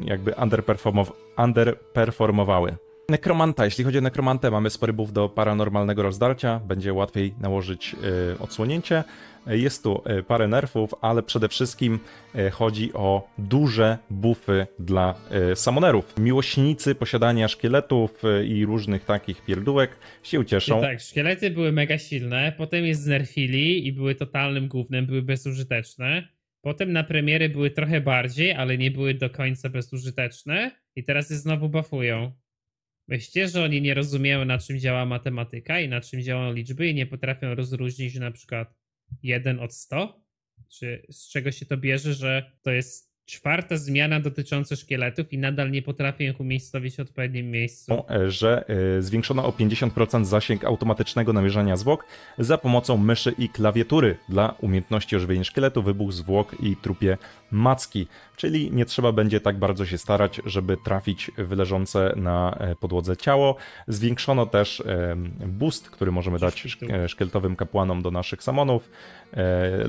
jakby underperformow underperformowały. Nekromanta, jeśli chodzi o nekromantę, mamy spory buff do paranormalnego rozdarcia, będzie łatwiej nałożyć odsłonięcie. Jest tu e, parę nerfów, ale przede wszystkim e, chodzi o duże bufy dla e, samonerów. Miłośnicy posiadania szkieletów i różnych takich pierdółek się ucieszą. I tak, szkielety były mega silne, potem je znerfili i były totalnym głównym, były bezużyteczne. Potem na premiery były trochę bardziej, ale nie były do końca bezużyteczne i teraz je znowu bafują. Myślicie, że oni nie rozumieją na czym działa matematyka i na czym działają liczby i nie potrafią rozróżnić na przykład 1 od 100? Czy z czego się to bierze, że to jest czwarta zmiana dotycząca szkieletów i nadal nie potrafię ich umiejscowić w odpowiednim miejscu. E, że e, zwiększono o 50% zasięg automatycznego namierzania zwłok za pomocą myszy i klawiatury dla umiejętności ożywienia szkieletu, wybuch zwłok i trupie macki. Czyli nie trzeba będzie tak bardzo się starać, żeby trafić w leżące na e, podłodze ciało. Zwiększono też boost, który możemy dać szkieletowym kapłanom do naszych samonów,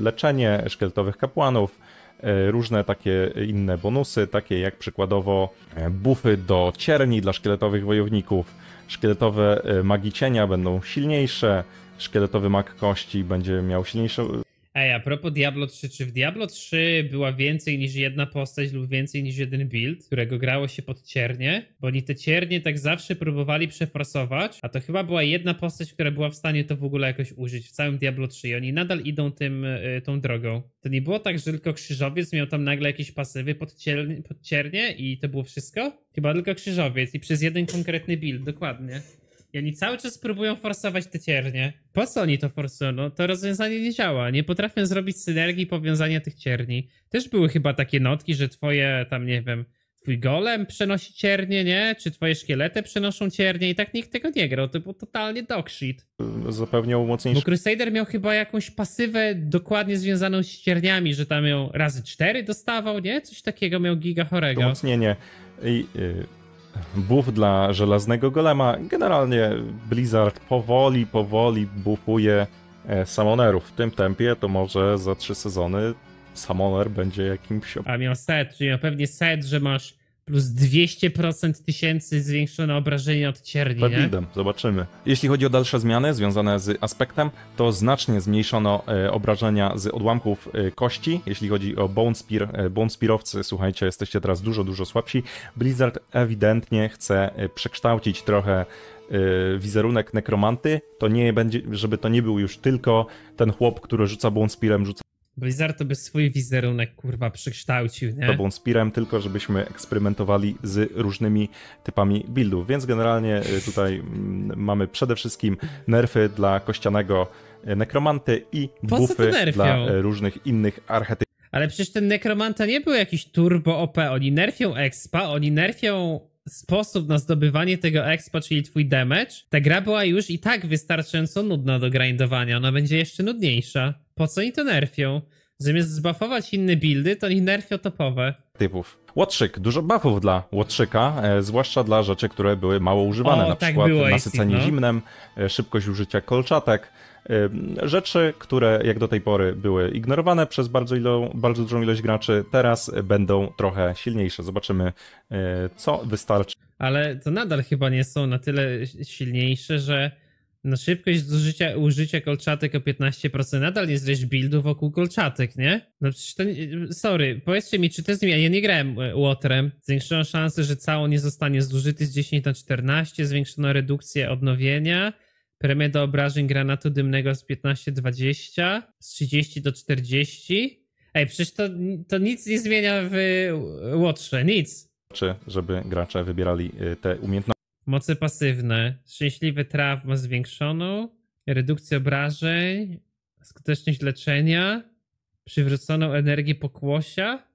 leczenie szkieletowych kapłanów, E, różne takie inne bonusy, takie jak przykładowo e, bufy do cierni dla szkieletowych wojowników, szkieletowe e, magi cienia będą silniejsze, szkieletowy mag kości będzie miał silniejsze Ej, a propos Diablo 3, czy w Diablo 3 była więcej niż jedna postać lub więcej niż jeden build, którego grało się pod ciernie? Bo oni te ciernie tak zawsze próbowali przeforsować, a to chyba była jedna postać, która była w stanie to w ogóle jakoś użyć w całym Diablo 3 i oni nadal idą tym, y, tą drogą. To nie było tak, że tylko krzyżowiec miał tam nagle jakieś pasywy pod, ciernie, pod ciernie i to było wszystko? Chyba tylko krzyżowiec i przez jeden konkretny build, dokładnie. I oni cały czas próbują forsować te ciernie. Po co oni to forsują? No, to rozwiązanie nie działa. Nie potrafią zrobić synergii powiązania tych cierni. Też były chyba takie notki, że twoje tam, nie wiem, twój golem przenosi ciernie, nie? Czy twoje szkielety przenoszą ciernie i tak nikt tego nie grał. To był totalnie dogshit. Zapewniał mocniejszy... Bo Crusader miał chyba jakąś pasywę dokładnie związaną z cierniami, że tam ją razy cztery dostawał, nie? Coś takiego miał giga chorego. Umocnienie. I, yy buff dla żelaznego golema. Generalnie Blizzard powoli, powoli bufuje e, samonerów. W tym tempie to może za trzy sezony samoner będzie jakimś... A miał set, czyli pewnie set, że masz plus 200% tysięcy zwiększone obrażenie od cierni. Pewnie buildem, zobaczymy. Jeśli chodzi o dalsze zmiany związane z aspektem, to znacznie zmniejszono e, obrażenia z odłamków e, kości. Jeśli chodzi o bone, spear, e, słuchajcie, jesteście teraz dużo, dużo słabsi. Blizzard ewidentnie chce e, przekształcić trochę e, wizerunek nekromanty, to nie będzie, żeby to nie był już tylko ten chłop, który rzuca bone rzuca Blizzard to by swój wizerunek kurwa przekształcił, nie? Tobą Spirem, tylko żebyśmy eksperymentowali z różnymi typami buildów. Więc generalnie y, tutaj mm, mamy przede wszystkim nerfy dla kościanego y, nekromanty i buffy dla y, różnych innych archetypów. Ale przecież ten nekromanta nie był jakiś turbo OP. Oni nerfią expa, oni nerfią sposób na zdobywanie tego expa, czyli twój damage, ta gra była już i tak wystarczająco nudna do grindowania. Ona będzie jeszcze nudniejsza. Po co oni to nerfią? Zamiast zbuffować inne buildy, to oni nerfią topowe. Typów. Łotrzyk, dużo buffów dla Łotrzyka, e, zwłaszcza dla rzeczy, które były mało używane, o, na tak przykład było, nasycenie no. zimnem, e, szybkość użycia kolczatek, Rzeczy, które jak do tej pory były ignorowane przez bardzo, ilo, bardzo dużą ilość graczy, teraz będą trochę silniejsze. Zobaczymy, e, co wystarczy. Ale to nadal chyba nie są na tyle silniejsze, że no szybkość zużycia, użycia kolczatek o 15% nadal jest reszta buildu wokół kolczatek, nie? No przecież to, sorry, powiedzcie mi, czy te zmiany, ja nie grałem Łotrem, e, zwiększono szansę, że cało nie zostanie zużyty z 10 na 14, zwiększono redukcję odnowienia, premia do obrażeń granatu dymnego z 15-20, z 30 do 40. Ej, przecież to, to nic nie zmienia w Łotrze, nic. Czy żeby gracze wybierali y, te umiejętności? Moce pasywne. Szczęśliwy traw ma zwiększoną, redukcję obrażeń, skuteczność leczenia, przywróconą energię pokłosia,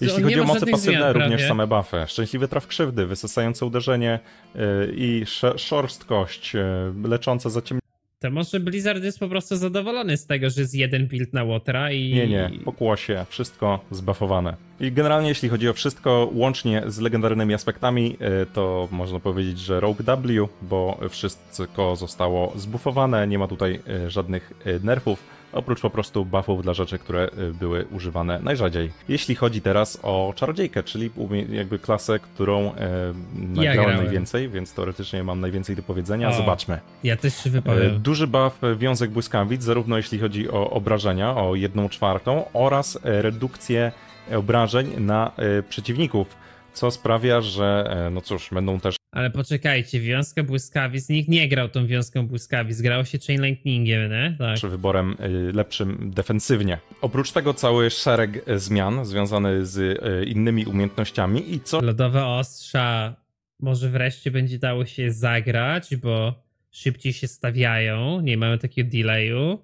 jeśli chodzi o moce pasywne, zmian, również prawie. same buffy. Szczęśliwy traf krzywdy, wysysające uderzenie y, i szorstkość, y, leczące zaciemnienie. To może Blizzard jest po prostu zadowolony z tego, że jest jeden build na Łotra i... Nie, nie, pokłosie, wszystko zbafowane. I generalnie jeśli chodzi o wszystko, łącznie z legendarnymi aspektami, y, to można powiedzieć, że Rogue W, bo wszystko zostało zbufowane, nie ma tutaj żadnych nerfów oprócz po prostu buffów dla rzeczy, które y, były używane najrzadziej. Jeśli chodzi teraz o czarodziejkę, czyli jakby klasę, którą e, nagrałem ja najwięcej, więc teoretycznie mam najwięcej do powiedzenia. O, Zobaczmy. Ja też się wypowiem. Y, duży buff wiązek błyskawic, zarówno jeśli chodzi o obrażenia, o jedną czwartą, oraz redukcję obrażeń na przeciwników co sprawia, że no cóż, będą też ale poczekajcie, wiązka błyskawic, nikt nie grał tą wiązką błyskawic, grało się Chain Lightningiem, nie? Tak. Przy wyborem y, lepszym defensywnie. Oprócz tego cały szereg y, zmian związany z y, innymi umiejętnościami i co... Lodowe ostrza może wreszcie będzie dało się zagrać, bo szybciej się stawiają, nie mamy takiego delayu.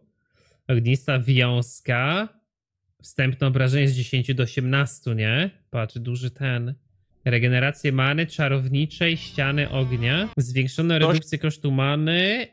Ognista wiązka, wstępne obrażenie z 10 do 18, nie? Patrz, duży ten Regenerację many, czarowniczej, ściany ognia, zwiększona redukcja kosztu many,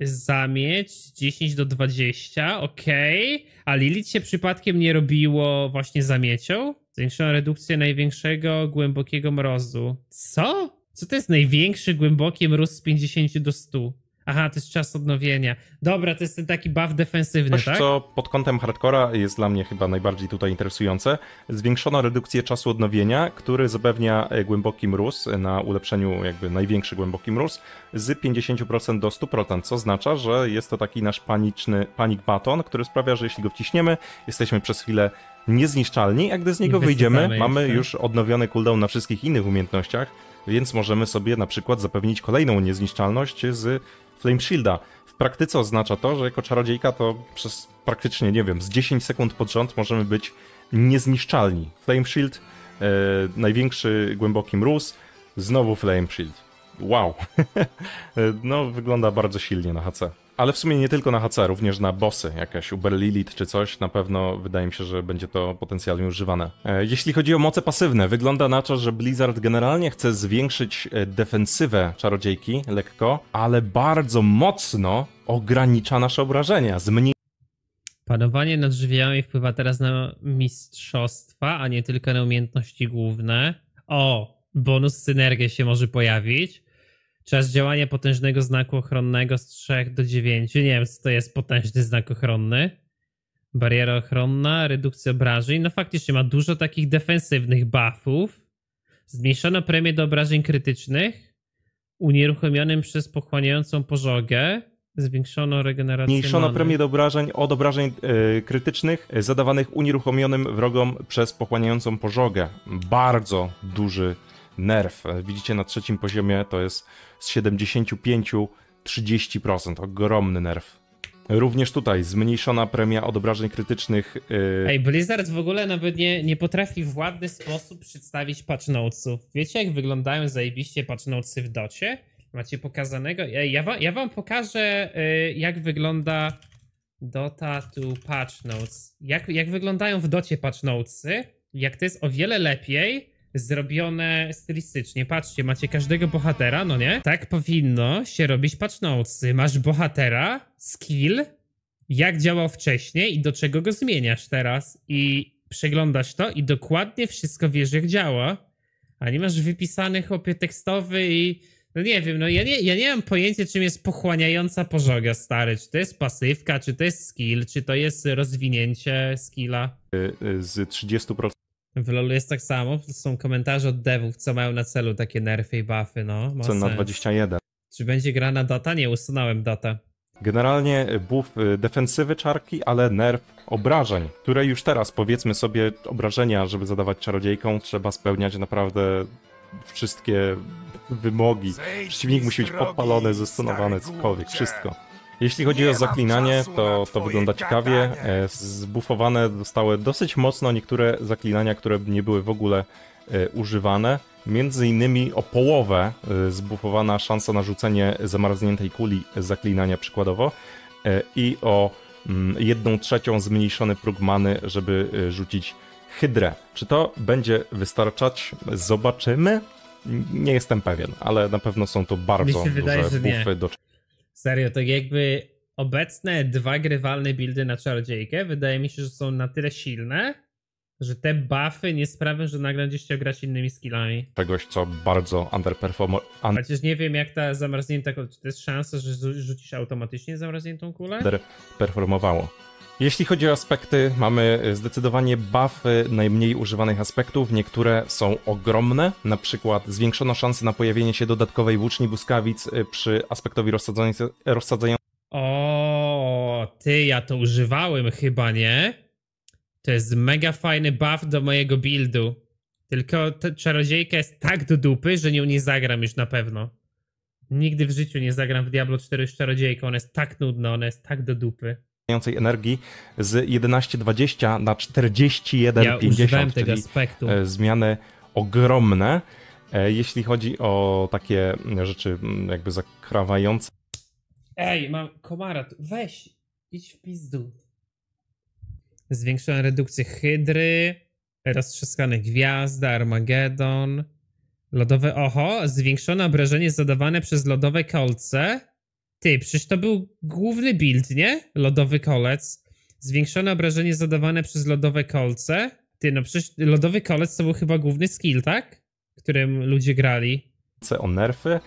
zamieć 10 do 20, okej. Okay. A Lilith się przypadkiem nie robiło właśnie zamiecią? Zwiększona redukcję największego głębokiego mrozu. Co? Co to jest największy głęboki mróz z 50 do 100? Aha, to jest czas odnowienia. Dobra, to jest ten taki buff defensywny, Coś, tak? co pod kątem hardcora jest dla mnie chyba najbardziej tutaj interesujące. Zwiększono redukcję czasu odnowienia, który zapewnia e, głęboki mróz na ulepszeniu jakby największy głęboki mróz z 50% do 100%, co oznacza, że jest to taki nasz paniczny panic button, który sprawia, że jeśli go wciśniemy, jesteśmy przez chwilę niezniszczalni, a gdy z niego wyjdziemy, mamy jeszcze. już odnowiony cooldown na wszystkich innych umiejętnościach, więc możemy sobie na przykład zapewnić kolejną niezniszczalność z Flame Shielda. W praktyce oznacza to, że jako czarodziejka to przez praktycznie, nie wiem, z 10 sekund pod rząd możemy być niezniszczalni. Flame Shield, e, największy głęboki mróz, znowu Flame Shield. Wow. E, no, wygląda bardzo silnie na HC. Ale w sumie nie tylko na HC, również na bossy, jakaś Uber Lilith czy coś, na pewno wydaje mi się, że będzie to potencjalnie używane. E, jeśli chodzi o moce pasywne, wygląda na to, że Blizzard generalnie chce zwiększyć e, defensywę czarodziejki lekko, ale bardzo mocno ogranicza nasze obrażenia, zmniejsza Panowanie nad żywiołami wpływa teraz na mistrzostwa, a nie tylko na umiejętności główne. O, bonus synergie się może pojawić. Czas działania potężnego znaku ochronnego z 3 do 9. Nie wiem, co to jest potężny znak ochronny. Bariera ochronna, redukcja obrażeń. No faktycznie ma dużo takich defensywnych buffów. Zmniejszono premię do obrażeń krytycznych. Unieruchomionym przez pochłaniającą pożogę. Zwiększono regenerację. Zmniejszono premię do obrażeń od obrażeń yy, krytycznych e, zadawanych unieruchomionym wrogom przez pochłaniającą pożogę. Bardzo duży nerw. Widzicie na trzecim poziomie to jest z 75 30%. Ogromny nerw. Również tutaj zmniejszona premia od obrażeń krytycznych. Yy... Ej, Blizzard w ogóle nawet nie, nie potrafi w ładny sposób przedstawić patch notesów. Wiecie, jak wyglądają zajebiście patch notesy w docie? Macie pokazanego? Ja, ja, wam, ja wam pokażę, yy, jak wygląda Dota to patch notes. Jak, jak wyglądają w docie patch notesy? Jak to jest o wiele lepiej zrobione stylistycznie. Patrzcie, macie każdego bohatera, no nie? Tak powinno się robić patch notesy. Masz bohatera, skill, jak działał wcześniej i do czego go zmieniasz teraz. I przeglądasz to i dokładnie wszystko wiesz, jak działa. A nie masz wypisany chłopie tekstowy i... No nie wiem, no ja nie, ja nie mam pojęcia, czym jest pochłaniająca pożoga, stary. Czy to jest pasywka, czy to jest skill, czy to jest rozwinięcie skilla. Y, y, z 30% w LoLu jest tak samo, są komentarze od devów, co mają na celu takie nerfy i buffy, no. Ma co sens. na 21. Czy będzie gra na data? Nie, usunąłem datę. Generalnie buff y, defensywy czarki, ale nerf obrażeń, które już teraz powiedzmy sobie obrażenia, żeby zadawać czarodziejką trzeba spełniać naprawdę wszystkie wymogi. Przeciwnik musi być podpalony, zestunowany, cokolwiek, wszystko. Jeśli chodzi o zaklinanie, to, to wygląda ciekawie. E, zbufowane zostały dosyć mocno niektóre zaklinania, które nie były w ogóle e, używane. Między innymi o połowę e, zbufowana szansa na rzucenie zamarzniętej kuli zaklinania przykładowo i o mm, jedną trzecią zmniejszony próg many, żeby rzucić hydrę. Czy to będzie wystarczać? Zobaczymy. Nie jestem pewien, ale na pewno są to bardzo duże buffy do Serio, tak jakby obecne dwa grywalne buildy na czarodziejkę wydaje mi się, że są na tyle silne, że te buffy nie sprawią, że nagle będziecie grać innymi skillami. Czegoś, co bardzo underperform... Un Chociaż nie wiem, jak ta zamarznięta... Czy to jest szansa, że rzucisz automatycznie zamarzniętą kulę? Underperformowało. Jeśli chodzi o aspekty, mamy e, zdecydowanie buffy e, najmniej używanych aspektów. Niektóre są ogromne, na przykład zwiększono szanse na pojawienie się dodatkowej włóczni błyskawic e, przy aspektowi rozsadzającym. O, ty, ja to używałem chyba, nie? To jest mega fajny buff do mojego buildu. Tylko ta czarodziejka jest tak do dupy, że nią nie zagram już na pewno. Nigdy w życiu nie zagram w Diablo 4 z czarodziejką. Ona jest tak nudna, ona jest tak do dupy energii z 11,20 na 41,50, ja czyli aspektu. E, zmiany ogromne. E, jeśli chodzi o takie rzeczy mm, jakby zakrawające. Ej, mam komara, weź, idź w pizdu. Zwiększona redukcja hydry, roztrzaskane gwiazda, Armagedon, lodowe oho, zwiększone obrażenie zadawane przez lodowe kolce, ty, przecież to był główny build, nie? Lodowy kolec. Zwiększone obrażenie zadawane przez lodowe kolce. Ty, no przecież lodowy kolec to był chyba główny skill, tak? Którym ludzie grali. O nerfy e,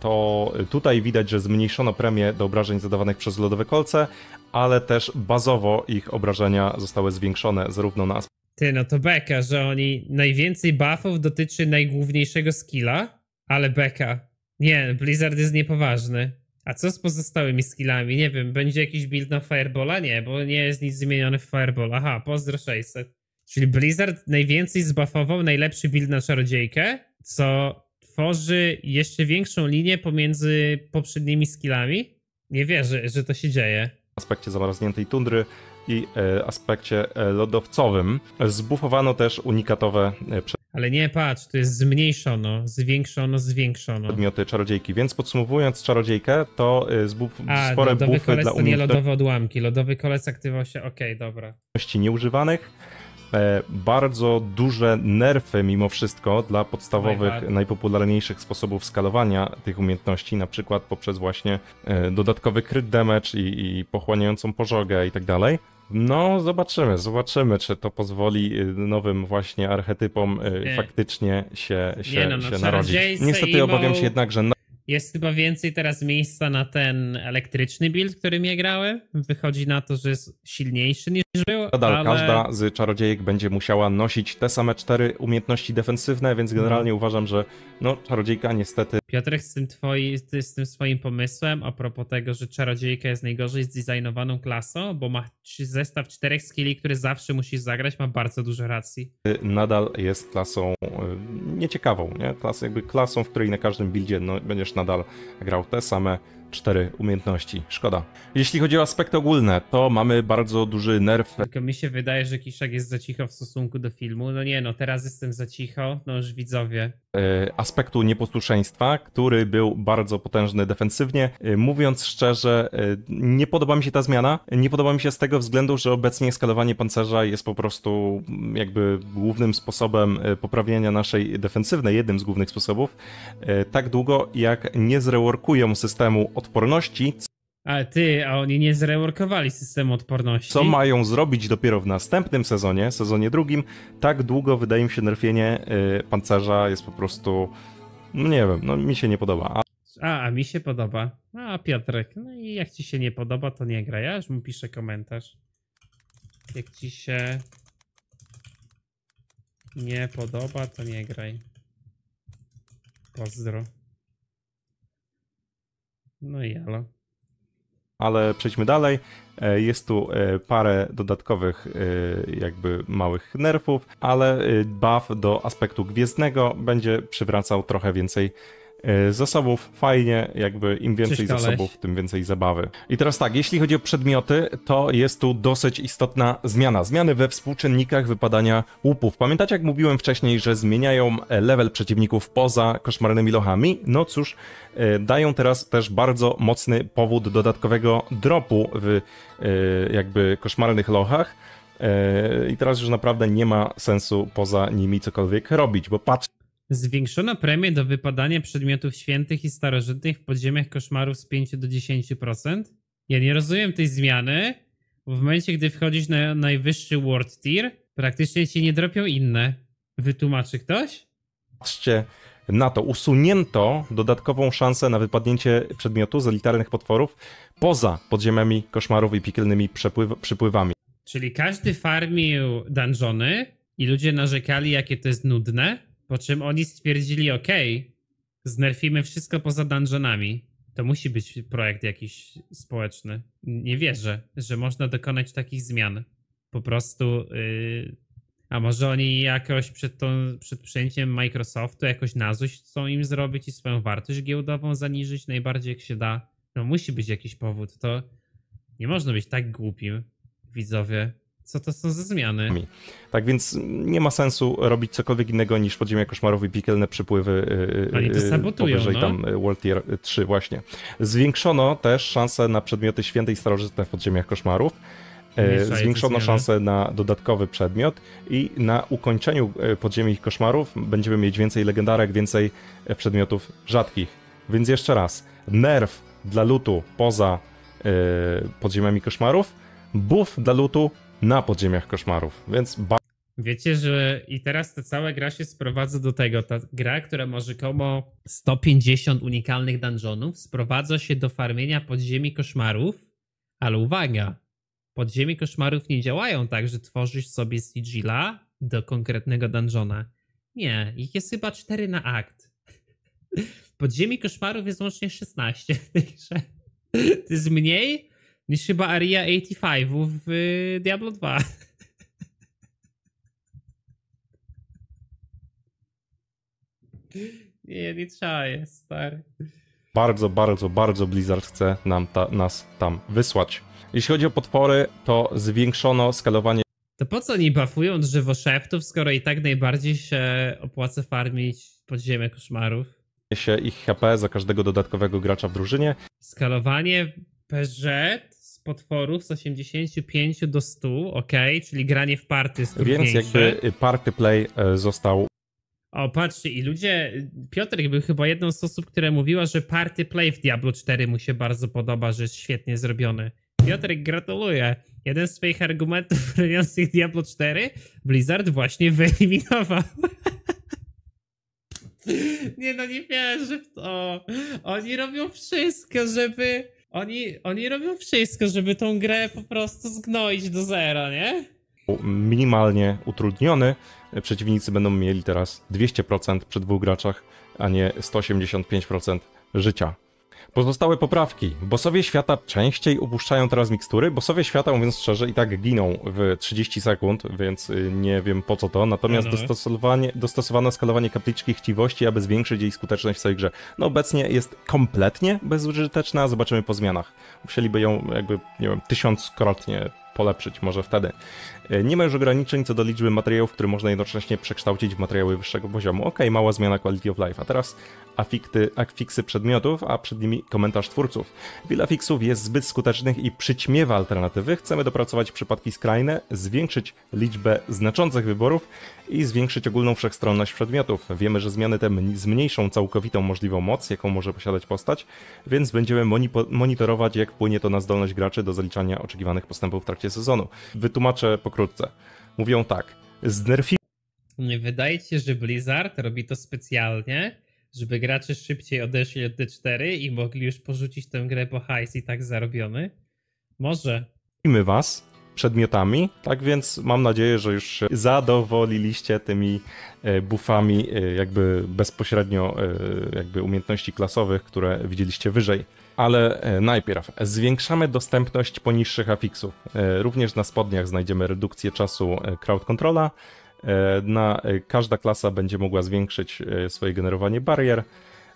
to tutaj widać, że zmniejszono premię do obrażeń zadawanych przez lodowe kolce, ale też bazowo ich obrażenia zostały zwiększone zarówno na... Ty, no to beka, że oni... Najwięcej buffów dotyczy najgłówniejszego skilla, ale beka. Nie, Blizzard jest niepoważny. A co z pozostałymi skillami? Nie wiem, będzie jakiś build na Firebola? Nie, bo nie jest nic zmieniony w Fireball. Aha, pozdro 600. Czyli Blizzard najwięcej zbuffował najlepszy build na czarodziejkę, co tworzy jeszcze większą linię pomiędzy poprzednimi skillami? Nie wierzę, że to się dzieje. W aspekcie zamarzniętej tundry i e, aspekcie e, lodowcowym zbufowano też unikatowe e, ale nie patrz, to jest zmniejszono, zwiększono, zwiększono. Podmioty czarodziejki. Więc podsumowując czarodziejkę, to y, zbuf, A, spore lodowy bufy kolec dla to nie lodowe odłamki. Lodowy kolec aktywował się, okej, okay, dobra. Nieużywanych. E, bardzo duże nerfy mimo wszystko dla podstawowych, najpopularniejszych sposobów skalowania tych umiejętności, na przykład poprzez właśnie e, dodatkowy crit damage i, i pochłaniającą pożogę i tak dalej. No, zobaczymy, zobaczymy, czy to pozwoli y, nowym właśnie archetypom y, nie. faktycznie się, się, nie no, no, się narodzić. Niestety obawiam się jednak, że jest chyba więcej teraz miejsca na ten elektryczny build, którym je grałem. Wychodzi na to, że jest silniejszy niż był. Nadal ale... każda z czarodziejek będzie musiała nosić te same cztery umiejętności defensywne, więc no. generalnie uważam, że no, czarodziejka niestety. Piotrek, z tym, twoi, z tym swoim pomysłem a propos tego, że czarodziejka jest najgorzej zdesignowaną klasą, bo ma zestaw czterech skilli, który zawsze musi zagrać, ma bardzo dużo racji. Y, nadal jest klasą y, nieciekawą, nie? Klas, jakby klasą, w której na każdym buildzie no, będziesz nadal grał te same cztery umiejętności. Szkoda. Jeśli chodzi o aspekty ogólne, to mamy bardzo duży nerw. Tylko mi się wydaje, że Kiszek jest za cicho w stosunku do filmu. No nie, no teraz jestem za cicho, no już widzowie. E, aspektu nieposłuszeństwa, który był bardzo potężny defensywnie. E, mówiąc szczerze, e, nie podoba mi się ta zmiana. Nie podoba mi się z tego względu, że obecnie skalowanie pancerza jest po prostu mm, jakby głównym sposobem poprawienia naszej defensywnej, jednym z głównych sposobów. Tak długo jak nie zreworkują systemu odporności. Ale ty, a oni nie zreworkowali systemu odporności. Co mają zrobić dopiero w następnym sezonie, sezonie drugim, tak długo wydaje mi się nerfienie yy, pancerza jest po prostu, no nie wiem, no mi się nie podoba. A... a, a mi się podoba. A Piotrek, no i jak ci się nie podoba, to nie gra. Ja już mu piszę komentarz. Jak ci się nie podoba, to nie graj. Pozdro. No i ale. Ale przejdźmy dalej. E, jest tu e, parę dodatkowych, e, jakby małych nerfów, ale buff do aspektu gwiezdnego będzie przywracał trochę więcej E, zasobów. Fajnie, jakby im więcej zasobów, tym więcej zabawy. I teraz tak, jeśli chodzi o przedmioty, to jest tu dosyć istotna zmiana. Zmiany we współczynnikach wypadania łupów. Pamiętacie, jak mówiłem wcześniej, że zmieniają e, level przeciwników poza koszmarnymi lochami? No cóż, e, dają teraz też bardzo mocny powód dodatkowego dropu w jakby koszmarnych lochach. I teraz już naprawdę nie ma sensu poza nimi cokolwiek robić, bo patrz Zwiększono premię do wypadania przedmiotów świętych i starożytnych w podziemiach koszmarów z 5 do 10%. Ja nie rozumiem tej zmiany, bo w momencie, gdy wchodzisz na najwyższy World Tier, praktycznie ci nie dropią inne. Wytłumaczy ktoś? Patrzcie na to. Usunięto dodatkową szansę na wypadnięcie przedmiotu z elitarnych potworów poza podziemiami koszmarów i piekielnymi przypływami. Czyli każdy farmił dungeony i ludzie narzekali, jakie to jest nudne, po czym oni stwierdzili, ok, znerfimy wszystko poza dungeonami. To musi być projekt jakiś społeczny. Nie wierzę, że można dokonać takich zmian. Po prostu. Yy... a może oni jakoś przed, tą, przed przyjęciem Microsoftu jakoś na ZUŚ chcą im zrobić i swoją wartość giełdową zaniżyć najbardziej jak się da. No musi być jakiś powód. To nie można być tak głupim, widzowie, co to są za zmiany. Tak więc nie ma sensu robić cokolwiek innego niż podziemia koszmarów i piekielne przypływy y, y, Oni to y, sabotują, no. tam World Tier 3 właśnie. Zwiększono też szanse na przedmioty święte i starożytne w podziemiach koszmarów. Zwiększono szanse na dodatkowy przedmiot i na ukończeniu podziemi koszmarów będziemy mieć więcej legendarek, więcej przedmiotów rzadkich. Więc jeszcze raz, nerw dla lutu poza podziemiami koszmarów, buff dla lutu na podziemiach koszmarów, więc ba- Wiecie, że i teraz ta cała gra się sprowadza do tego, ta gra, która ma rzekomo 150 unikalnych dungeonów, sprowadza się do farmienia podziemi koszmarów, ale uwaga, podziemi koszmarów nie działają tak, że tworzysz sobie sigila do konkretnego dungeona. Nie, ich jest chyba 4 na akt. Podziemi koszmarów jest łącznie 16, także to jest mniej niż chyba Aria 85 w Diablo 2. Nie, nie trzeba jest, stary. Bardzo, bardzo, bardzo Blizzard chce nam ta, nas tam wysłać. Jeśli chodzi o potwory, to zwiększono skalowanie. To po co nie bafują drzewoszeptów, skoro i tak najbardziej się opłaca farmić podziemie koszmarów? się ich HP za każdego dodatkowego gracza w drużynie. Skalowanie PZ potworów z 85 do 100, ok, czyli granie w party jest Więc jakby y, party play e, został... O, patrzcie, i ludzie... Piotrek był chyba jedną z osób, która mówiła, że party play w Diablo 4 mu się bardzo podoba, że jest świetnie zrobiony. Piotrek, gratuluję. Jeden z twoich argumentów broniących Diablo 4 Blizzard właśnie wyeliminował. Nie no, nie wierzę w to. Oni robią wszystko, żeby oni, oni robią wszystko, żeby tą grę po prostu zgnoić do zera, nie? Minimalnie utrudniony. Przeciwnicy będą mieli teraz 200% przy dwóch graczach, a nie 185% życia. Pozostałe poprawki. Bosowie świata częściej upuszczają teraz mikstury. Bosowie świata, mówiąc szczerze, i tak giną w 30 sekund, więc y, nie wiem po co to. Natomiast mhm. dostosowanie, dostosowano skalowanie kapliczki chciwości, aby zwiększyć jej skuteczność w całej grze. No obecnie jest kompletnie bezużyteczna, zobaczymy po zmianach. Musieliby ją jakby, nie wiem, tysiąckrotnie polepszyć może wtedy. E, nie ma już ograniczeń co do liczby materiałów, które można jednocześnie przekształcić w materiały wyższego poziomu. Ok, mała zmiana quality of life. A teraz afikty, afiksy przedmiotów, a przed nimi komentarz twórców. Wiele afiksów jest zbyt skutecznych i przyćmiewa alternatywy. Chcemy dopracować przypadki skrajne, zwiększyć liczbę znaczących wyborów i zwiększyć ogólną wszechstronność przedmiotów. Wiemy, że zmiany te zmniejszą całkowitą możliwą moc, jaką może posiadać postać, więc będziemy monitorować, jak wpłynie to na zdolność graczy do zaliczania oczekiwanych postępów w trakcie trakcie sezonu. Wytłumaczę pokrótce. Mówią tak, znerfili... Wydaje się, że Blizzard robi to specjalnie, żeby gracze szybciej odeszli od D4 i mogli już porzucić tę grę po hajs i tak zarobiony? Może. My was przedmiotami, tak więc mam nadzieję, że już się zadowoliliście tymi e, buffami e, jakby bezpośrednio e, jakby umiejętności klasowych, które widzieliście wyżej. Ale e, najpierw zwiększamy dostępność poniższych afiksów. E, również na spodniach znajdziemy redukcję czasu e, crowd controla. Na, każda klasa będzie mogła zwiększyć swoje generowanie barier.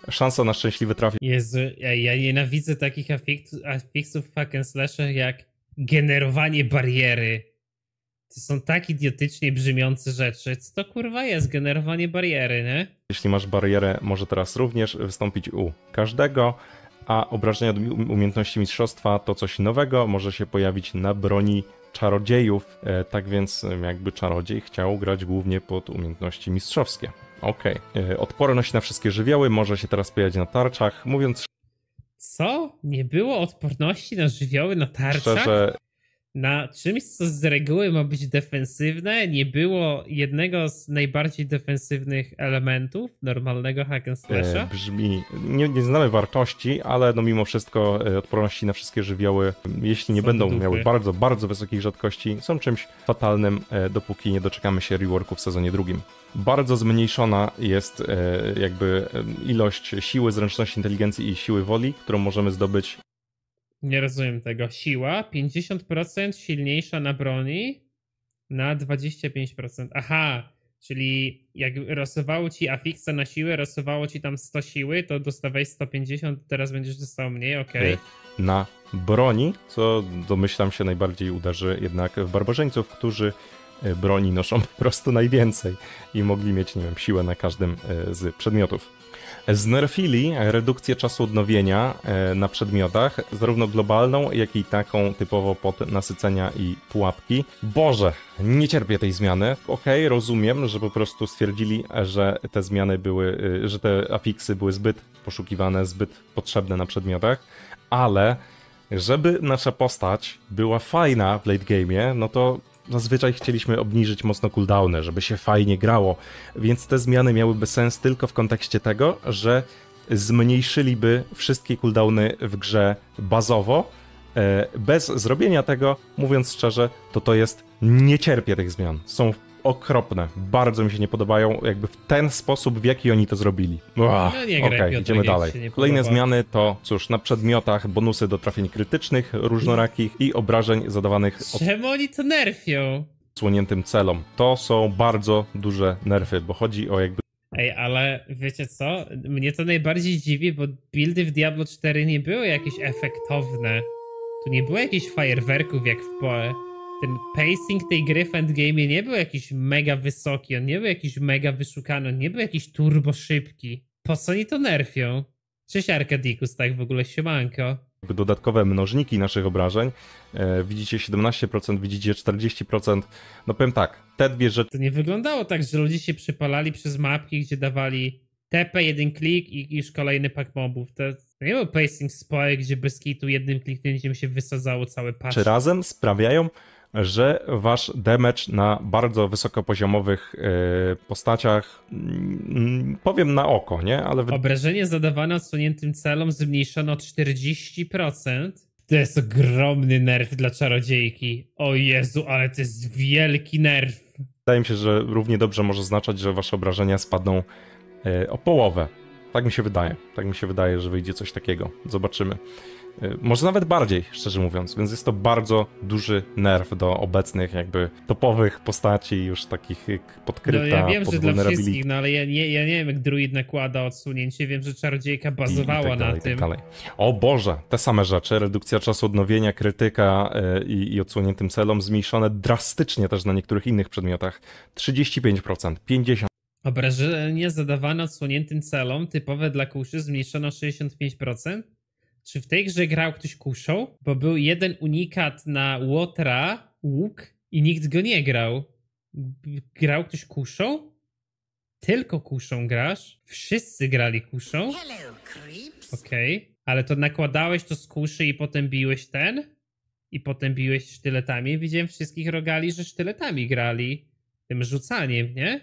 Szansa na szczęśliwy trafik. Jezu, ja, ja nienawidzę takich afiksów, afiksów hack slasher jak generowanie bariery. To są tak idiotycznie brzmiące rzeczy. Co to kurwa jest generowanie bariery, nie? Jeśli masz barierę, może teraz również wystąpić u każdego a obrażenia od umiejętności mistrzostwa to coś nowego, może się pojawić na broni czarodziejów, e, tak więc jakby czarodziej chciał grać głównie pod umiejętności mistrzowskie. Okej. Okay. E, odporność na wszystkie żywioły może się teraz pojawić na tarczach, mówiąc co? Nie było odporności na żywioły na tarczach? Szczerze, na czymś, co z reguły ma być defensywne, nie było jednego z najbardziej defensywnych elementów normalnego hack and e, slasha. brzmi, nie, nie znamy wartości, ale no mimo wszystko e, odporności na wszystkie żywioły, mm, jeśli nie są będą miały bardzo, bardzo wysokich rzadkości, są czymś fatalnym, e, dopóki nie doczekamy się reworku w sezonie drugim. Bardzo zmniejszona jest jakby ilość siły, zręczności, inteligencji i siły woli, którą możemy zdobyć nie rozumiem tego. Siła 50% silniejsza na broni na 25%. Aha, czyli jak rosowało ci afiksa na siłę, rosowało ci tam 100 siły, to dostawałeś 150, teraz będziesz dostał mniej, okej. Okay. Na broni, co domyślam się najbardziej uderzy jednak w barbarzyńców, którzy y, broni noszą po prostu najwięcej i mogli mieć, nie wiem, siłę na każdym y, z przedmiotów. Znerfili redukcję czasu odnowienia e, na przedmiotach, zarówno globalną, jak i taką typowo pod nasycenia i pułapki. Boże, nie cierpię tej zmiany. Okej, okay, rozumiem, że po prostu stwierdzili, że te zmiany były, y, że te afiksy były zbyt poszukiwane, zbyt potrzebne na przedmiotach, ale żeby nasza postać była fajna w late game'ie, no to zazwyczaj chcieliśmy obniżyć mocno cooldowny, żeby się fajnie grało, więc te zmiany miałyby sens tylko w kontekście tego, że zmniejszyliby wszystkie cooldowny w grze bazowo. E, bez zrobienia tego, mówiąc szczerze, to to jest nie cierpię tych zmian. Są okropne. Bardzo mi się nie podobają, jakby w ten sposób, w jaki oni to zrobili. no nie graj, okay, idziemy dalej. Kolejne zmiany to, cóż, na przedmiotach bonusy do trafień krytycznych, różnorakich i obrażeń zadawanych... Od... Czemu oni to nerfią? ...słoniętym celom. To są bardzo duże nerfy, bo chodzi o jakby Ej, ale wiecie co? Mnie to najbardziej dziwi, bo buildy w Diablo 4 nie były jakieś efektowne. Tu nie było jakichś fajerwerków jak w Poe ten pacing tej gry w endgame nie był jakiś mega wysoki, on nie był jakiś mega wyszukany, on nie był jakiś turbo szybki. Po co oni to nerfią? Cześć Arkadikus, tak w ogóle, siemanko. Dodatkowe mnożniki naszych obrażeń. E, widzicie 17%, widzicie 40%. No powiem tak, te dwie rzeczy... To nie wyglądało tak, że ludzie się przypalali przez mapki, gdzie dawali TP, jeden klik i już kolejny pak mobów. To, nie był pacing spory, gdzie bez kitu jednym kliknięciem się wysadzało całe pasze. Czy razem sprawiają, że wasz damage na bardzo wysokopoziomowych e, postaciach, mm, powiem na oko, nie? Ale... Obrażenie zadawane odsuniętym celom zmniejszono o 40%. To jest ogromny nerw dla czarodziejki. O Jezu, ale to jest wielki nerw. Wydaje mi się, że równie dobrze może znaczać, że wasze obrażenia spadną e, o połowę. Tak mi się wydaje. Tak mi się wydaje, że wyjdzie coś takiego. Zobaczymy. Y, może nawet bardziej, szczerze mówiąc, więc jest to bardzo duży nerw do obecnych jakby topowych postaci już takich podkryta. No ja wiem, że dla wszystkich, no ale ja nie, ja nie wiem jak druid nakłada odsunięcie, wiem, że czardziejka bazowała tak dalej, na tak tym. Tak o Boże, te same rzeczy, redukcja czasu odnowienia, krytyka y, i, i odsuniętym celom zmniejszone drastycznie też na niektórych innych przedmiotach. 35%, 50%. Obrażenie zadawane odsuniętym celom typowe dla kuszy zmniejszono 65%? Czy w tej grze grał ktoś kuszą? Bo był jeden unikat na Łotra, łuk i nikt go nie grał. Grał ktoś kuszą? Tylko kuszą grasz? Wszyscy grali kuszą? Okej. Okay. Ale to nakładałeś to z kuszy i potem biłeś ten? I potem biłeś sztyletami? Widziałem wszystkich rogali, że sztyletami grali. Tym rzucaniem, nie?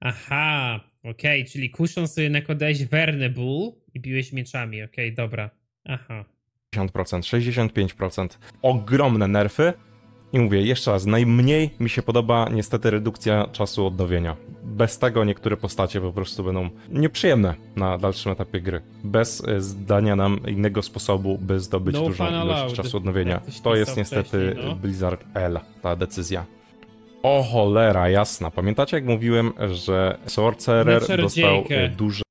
Aha, okej, okay. czyli kuszą sobie nakładałeś Vernebull i biłeś mieczami, okej, okay, dobra. Aha. 50%, 65%. Ogromne nerfy. I mówię jeszcze raz, najmniej mi się podoba niestety redukcja czasu odnowienia. Bez tego niektóre postacie po prostu będą nieprzyjemne na dalszym etapie gry. Bez e, zdania nam innego sposobu, by zdobyć no dużą ilość czasu odnowienia. To jest niestety no? Blizzard L, ta decyzja. O cholera, jasna. Pamiętacie jak mówiłem, że Sorcerer dostał e, duże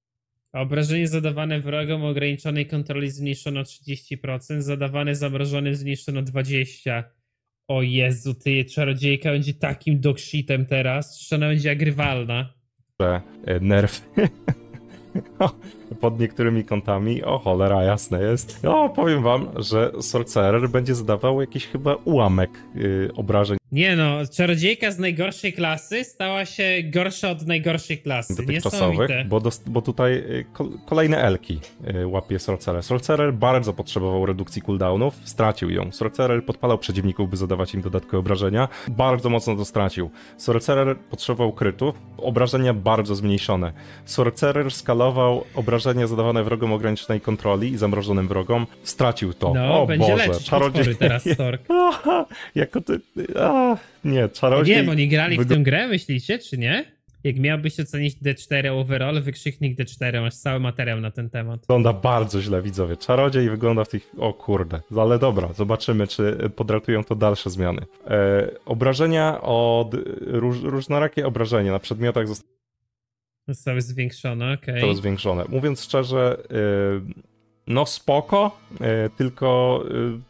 obrażenie zadawane wrogom ograniczonej kontroli zmniejszono 30%, zadawane zamrożonym zmniejszono 20%. O Jezu, ty czarodziejka będzie takim dogshitem teraz, że ona będzie agrywalna. E, nerw. pod niektórymi kątami, o cholera, jasne jest. No, powiem wam, że Sorcerer będzie zadawał jakiś chyba ułamek yy, obrażeń. Nie no, czarodziejka z najgorszej klasy stała się gorsza od najgorszej klasy. Dotychczasowych, bo, bo tutaj y, kolejne elki y, łapie Sorcerer. Sorcerer bardzo potrzebował redukcji cooldownów, stracił ją. Sorcerer podpalał przeciwników, by zadawać im dodatkowe obrażenia. Bardzo mocno to stracił. Sorcerer potrzebował krytów, obrażenia bardzo zmniejszone. Sorcerer skalował obrażenia obrażenia zadawane wrogom ograniczonej kontroli i zamrożonym wrogom, stracił to. No, o będzie Boże, czarodziej... teraz Sork. jako ty... A, nie, czarodziej... Nie wiem, oni grali w tę grę, myślicie, czy nie? Jak miałbyś ocenić D4 overall, wykrzyknik D4, masz cały materiał na ten temat. Wygląda bardzo źle, widzowie. Czarodziej wygląda w tych... O kurde. Ale dobra, zobaczymy, czy podratują to dalsze zmiany. E, obrażenia od... Róż, różnorakie obrażenia na przedmiotach zostały Zostały zwiększone, okej. Okay. Zostały zwiększone. Mówiąc szczerze, y, no spoko, y, tylko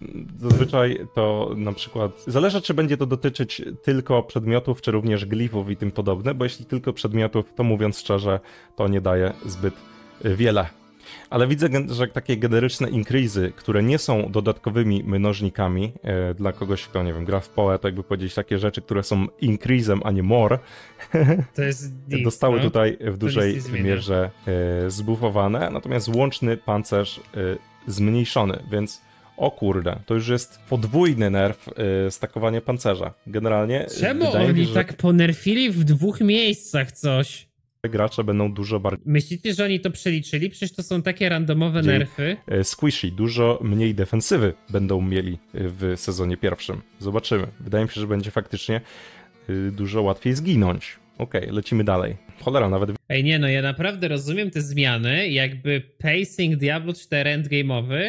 y, zazwyczaj to na przykład. Zależy, czy będzie to dotyczyć tylko przedmiotów, czy również glifów i tym podobne, bo jeśli tylko przedmiotów, to mówiąc szczerze, to nie daje zbyt wiele ale widzę, że takie generyczne inkryzy, które nie są dodatkowymi mnożnikami e, dla kogoś, kto, nie wiem, gra w PoE, to jakby powiedzieć takie rzeczy, które są inkryzem, a nie more, deep, dostały no? tutaj w dużej mierze e, zbufowane, natomiast łączny pancerz e, zmniejszony, więc o kurde, to już jest podwójny nerf yy, e, stakowanie pancerza. Generalnie. E, Czemu oni że... tak ponerfili w dwóch miejscach coś? gracze będą dużo bardziej. Myślicie, że oni to przeliczyli? Przecież to są takie randomowe nerfy. E, squishy, dużo mniej defensywy będą mieli w sezonie pierwszym. Zobaczymy. Wydaje mi się, że będzie faktycznie e, dużo łatwiej zginąć. Okej, okay, lecimy dalej. Cholera, nawet. Ej, nie, no ja naprawdę rozumiem te zmiany. Jakby pacing Diablo 4 endgame'owy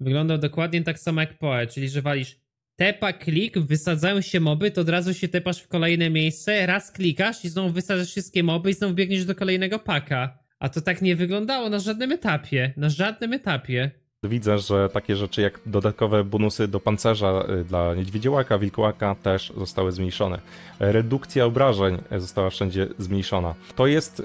wyglądał dokładnie tak samo jak PoE, czyli że walisz tepa klik, wysadzają się moby, to od razu się tepasz w kolejne miejsce, raz klikasz i znowu wysadzasz wszystkie moby i znowu biegniesz do kolejnego paka. A to tak nie wyglądało na żadnym etapie, na żadnym etapie. Widzę, że takie rzeczy jak dodatkowe bonusy do pancerza y, dla niedźwiedziołaka, wilkołaka też zostały zmniejszone. Redukcja obrażeń została wszędzie zmniejszona. To jest y,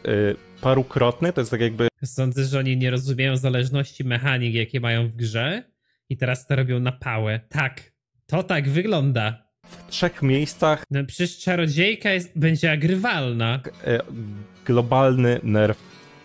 parukrotny, to jest tak jakby... Sądzę, że oni nie rozumieją zależności mechanik, jakie mają w grze i teraz to robią na pałę. Tak, to tak wygląda. W trzech miejscach. No przecież czarodziejka jest, będzie agrywalna. E, globalny nerw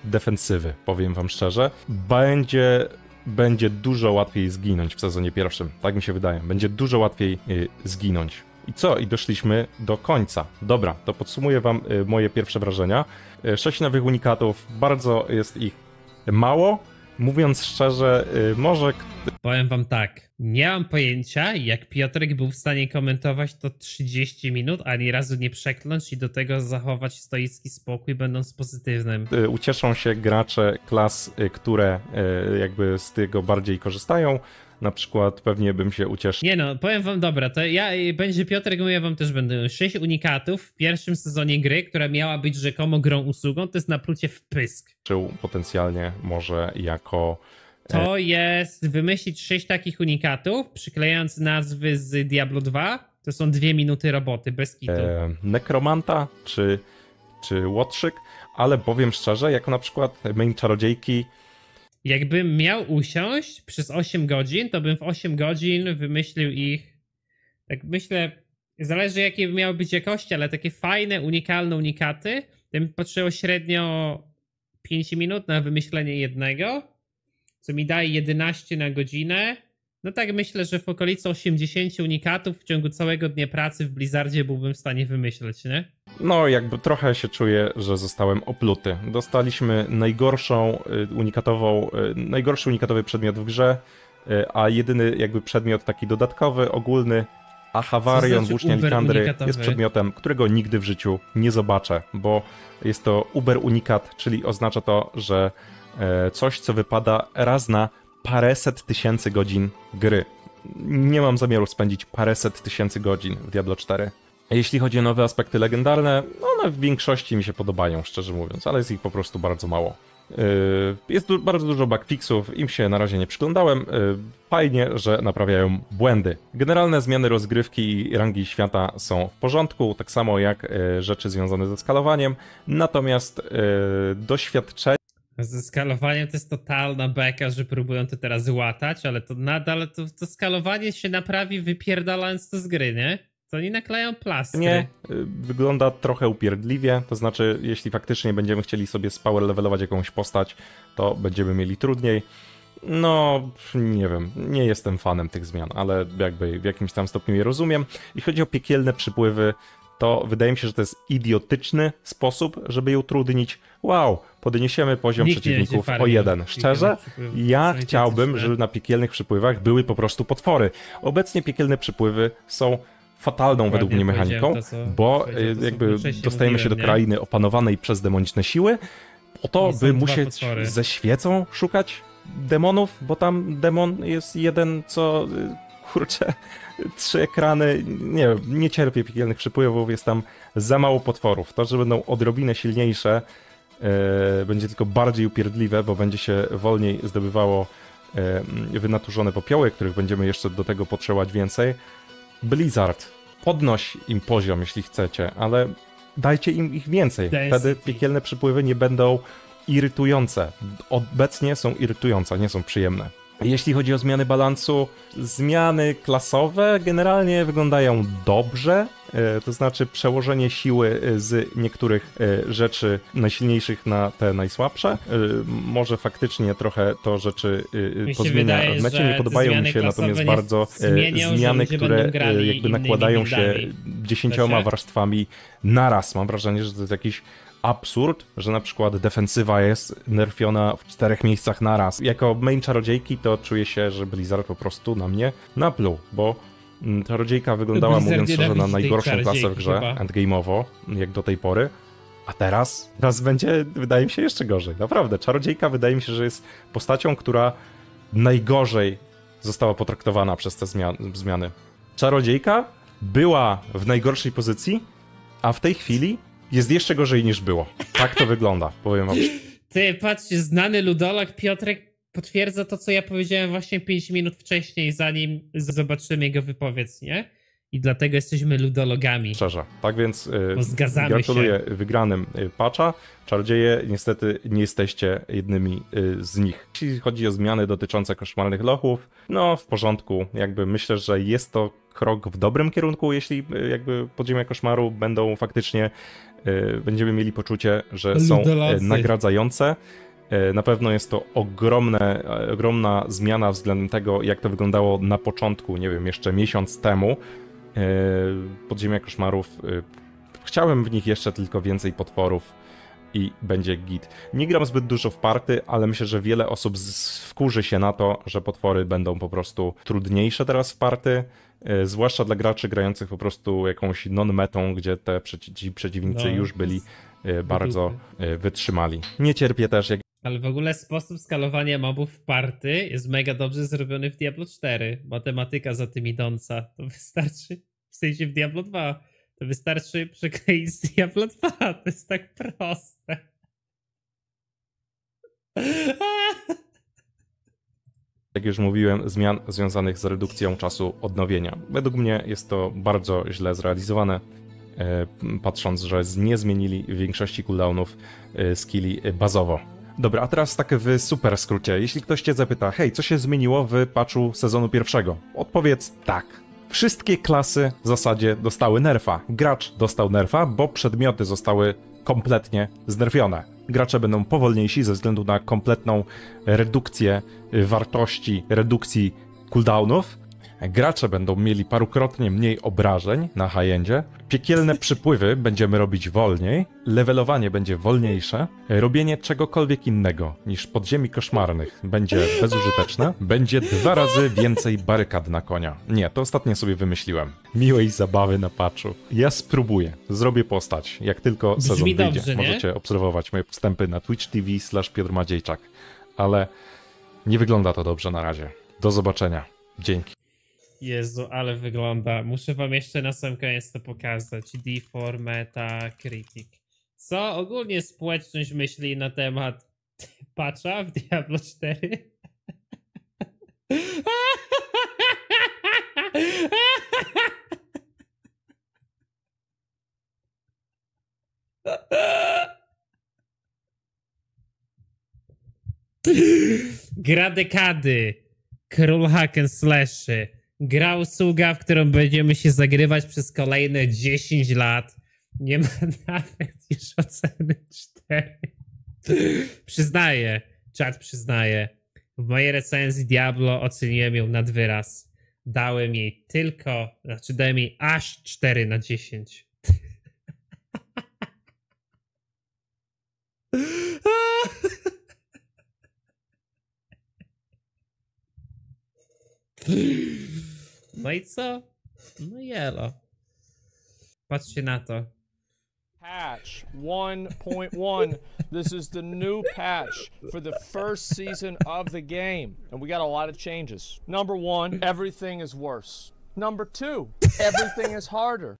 defensywy, powiem wam szczerze. Będzie będzie dużo łatwiej zginąć w sezonie pierwszym. Tak mi się wydaje. Będzie dużo łatwiej y, zginąć. I co? I doszliśmy do końca. Dobra, to podsumuję wam y, moje pierwsze wrażenia. Y, sześć nowych unikatów, bardzo jest ich mało, mówiąc szczerze, y, może. Powiem wam tak. Nie mam pojęcia, jak Piotrek był w stanie komentować to 30 minut, ani razu nie przekląć i do tego zachować stoicki spokój, będąc pozytywnym. Y, ucieszą się gracze klas, y, które jakby z tego bardziej korzystają na przykład pewnie bym się ucieszył. Nie no, powiem wam, dobra, to ja, będzie Piotrek, no ja wam też będę. Sześć unikatów w pierwszym sezonie gry, która miała być rzekomo grą usługą, to jest na plucie wpysk. Czy Potencjalnie może jako... E, to jest wymyślić sześć takich unikatów, przyklejając nazwy z Diablo 2. To są dwie minuty roboty, bez e, kitu. E, nekromanta czy, czy Łotrzyk, ale powiem szczerze, jako na przykład main czarodziejki Jakbym miał usiąść przez 8 godzin, to bym w 8 godzin wymyślił ich. Tak myślę, zależy jakie miały być jakości, ale takie fajne, unikalne unikaty. Tym potrzebował średnio 5 minut na wymyślenie jednego, co mi daje 11 na godzinę. No tak myślę, że w okolicy 80 unikatów w ciągu całego dnia pracy w Blizzardzie byłbym w stanie wymyśleć, nie? no jakby trochę się czuję, że zostałem opluty. Dostaliśmy najgorszą y, unikatową, y, najgorszy unikatowy przedmiot w grze, y, a jedyny jakby przedmiot taki dodatkowy, ogólny, a Hawarion znaczy Włócznia Likandry jest przedmiotem, którego nigdy w życiu nie zobaczę, bo jest to uber unikat, czyli oznacza to, że e, coś, co wypada raz na paręset tysięcy godzin gry. Nie mam zamiaru spędzić paręset tysięcy godzin w Diablo 4. Jeśli chodzi o nowe aspekty legendarne, no one w większości mi się podobają, szczerze mówiąc, ale jest ich po prostu bardzo mało. Yy, jest bardzo dużo bugfixów, im się na razie nie przyglądałem. Yy, fajnie, że naprawiają błędy. Generalne zmiany rozgrywki i rangi świata są w porządku, tak samo jak yy, rzeczy związane ze skalowaniem, natomiast doświadczenie. Ze skalowaniem to jest totalna beka, że próbują to teraz łatać, ale to nadal to, to skalowanie się naprawi wypierdalając to z gry, nie? oni naklejają plastry. Nie, y, wygląda trochę upierdliwie, to znaczy jeśli faktycznie będziemy chcieli sobie power levelować jakąś postać, to będziemy mieli trudniej. No, nie wiem, nie jestem fanem tych zmian, ale jakby w jakimś tam stopniu je rozumiem. Jeśli chodzi o piekielne przypływy, to wydaje mi się, że to jest idiotyczny sposób, żeby je utrudnić. Wow, podniesiemy poziom Nikt przeciwników o jeden. Szczerze, ja chciałbym, żeby na piekielnych przypływach były po prostu potwory. Obecnie piekielne przypływy są fatalną Dokładnie według mnie mechaniką, to, bo e, jakby dostajemy się do krainy opanowanej przez demoniczne siły, po to, by musieć potwory. ze świecą szukać demonów, bo tam demon jest jeden, co y, kurczę, trzy ekrany, nie nie cierpię piekielnych przypływów, jest tam za mało potworów. To, że będą odrobinę silniejsze, yy, będzie tylko bardziej upierdliwe, bo będzie się wolniej zdobywało yy, wynaturzone popioły, których będziemy jeszcze do tego potrzebować więcej. Blizzard, podnoś im poziom, jeśli chcecie, ale dajcie im ich więcej. Wtedy piekielne przypływy nie będą irytujące. Obecnie są irytujące, nie są przyjemne. Jeśli chodzi o zmiany balansu, zmiany klasowe generalnie wyglądają dobrze, e, to znaczy przełożenie siły e, z niektórych e, rzeczy najsilniejszych na te najsłabsze. Może faktycznie trochę to rzeczy pozmienia. w Mecie nie podobają mi się natomiast bardzo zmienią, zmiany, które jakby nakładają się dziesięcioma warstwami naraz. Mam wrażenie, że to jest jakiś absurd, że na przykład defensywa jest nerfiona w czterech miejscach naraz. Jako main czarodziejki to czuję się, że Blizzard po prostu na mnie napluł, bo mm, czarodziejka wyglądała, Blizzard mówiąc szczerze, na najgorszą klasę w grze, chyba. endgame'owo, jak do tej pory. A teraz, teraz będzie, wydaje mi się, jeszcze gorzej. Naprawdę, czarodziejka wydaje mi się, że jest postacią, która najgorzej została potraktowana przez te zmiany. Czarodziejka była w najgorszej pozycji, a w tej chwili jest jeszcze gorzej niż było. Tak to wygląda, powiem wam. Ty, patrz, znany ludolog Piotrek potwierdza to, co ja powiedziałem właśnie 5 minut wcześniej, zanim zobaczyłem jego wypowiedź, nie? I dlatego jesteśmy ludologami. Szczerze. Tak więc yy, gratuluję się. wygranym y, patcha. Czardzieje, niestety nie jesteście jednymi yy, z nich. Jeśli chodzi o zmiany dotyczące koszmarnych lochów, no w porządku. Jakby myślę, że jest to krok w dobrym kierunku, jeśli y, jakby podziemia koszmaru będą faktycznie E, będziemy mieli poczucie, że są e, nagradzające. E, na pewno jest to ogromne, ogromna zmiana względem tego, jak to wyglądało na początku, nie wiem, jeszcze miesiąc temu. Podziemia koszmarów. Chciałem w nich jeszcze tylko więcej potworów i będzie git. Nie gram zbyt dużo w party, ale myślę, że wiele osób wkurzy się na to, że potwory będą po prostu trudniejsze teraz w party E, zwłaszcza dla graczy grających po prostu jakąś non-metą, gdzie te przeci ci przeciwnicy no, już byli e, bardzo e, wytrzymali. Nie cierpię też jak... Ale w ogóle sposób skalowania mobów w party jest mega dobrze zrobiony w Diablo 4. Matematyka za tym idąca. To wystarczy, w sensie w Diablo 2, to wystarczy przykleić z Diablo 2. To jest tak proste. jak już mówiłem, zmian związanych z redukcją czasu odnowienia. Według mnie jest to bardzo źle zrealizowane, e, patrząc, że nie zmienili w większości cooldownów e, skilli bazowo. Dobra, a teraz tak w super skrócie. Jeśli ktoś cię zapyta, hej, co się zmieniło w patchu sezonu pierwszego? Odpowiedz tak. Wszystkie klasy w zasadzie dostały nerfa. Gracz dostał nerfa, bo przedmioty zostały kompletnie znerfione gracze będą powolniejsi ze względu na kompletną redukcję wartości, redukcji cooldownów Gracze będą mieli parukrotnie mniej obrażeń na high-endzie. Piekielne przypływy będziemy robić wolniej. Levelowanie będzie wolniejsze. Robienie czegokolwiek innego niż podziemi koszmarnych będzie bezużyteczne. Będzie dwa razy więcej barykad na konia. Nie, to ostatnio sobie wymyśliłem. Miłej zabawy na patchu. Ja spróbuję. Zrobię postać, jak tylko Brzmi sezon wyjdzie. Dobrze, Możecie obserwować moje wstępy na Twitch TV slash Piotr Madziejczak. Ale nie wygląda to dobrze na razie. Do zobaczenia. Dzięki. Jezu, ale wygląda. Muszę wam jeszcze na sam koniec to pokazać. Deformeta 4 Critic. Co ogólnie społeczność myśli na temat patcha w Diablo 4? Gra dekady. Król hack and slashy gra usługa, w którą będziemy się zagrywać przez kolejne 10 lat. Nie ma nawet już oceny 4. przyznaję, czat przyznaje. W mojej recenzji Diablo oceniłem ją nad wyraz. Dałem jej tylko, znaczy dałem jej aż 4 na 10. No i co? No jelo. Patrzcie na to. Patch 1.1. this is the new patch for the first season of the game. And we got a lot of changes. Number one, everything is worse. Number two, everything is harder.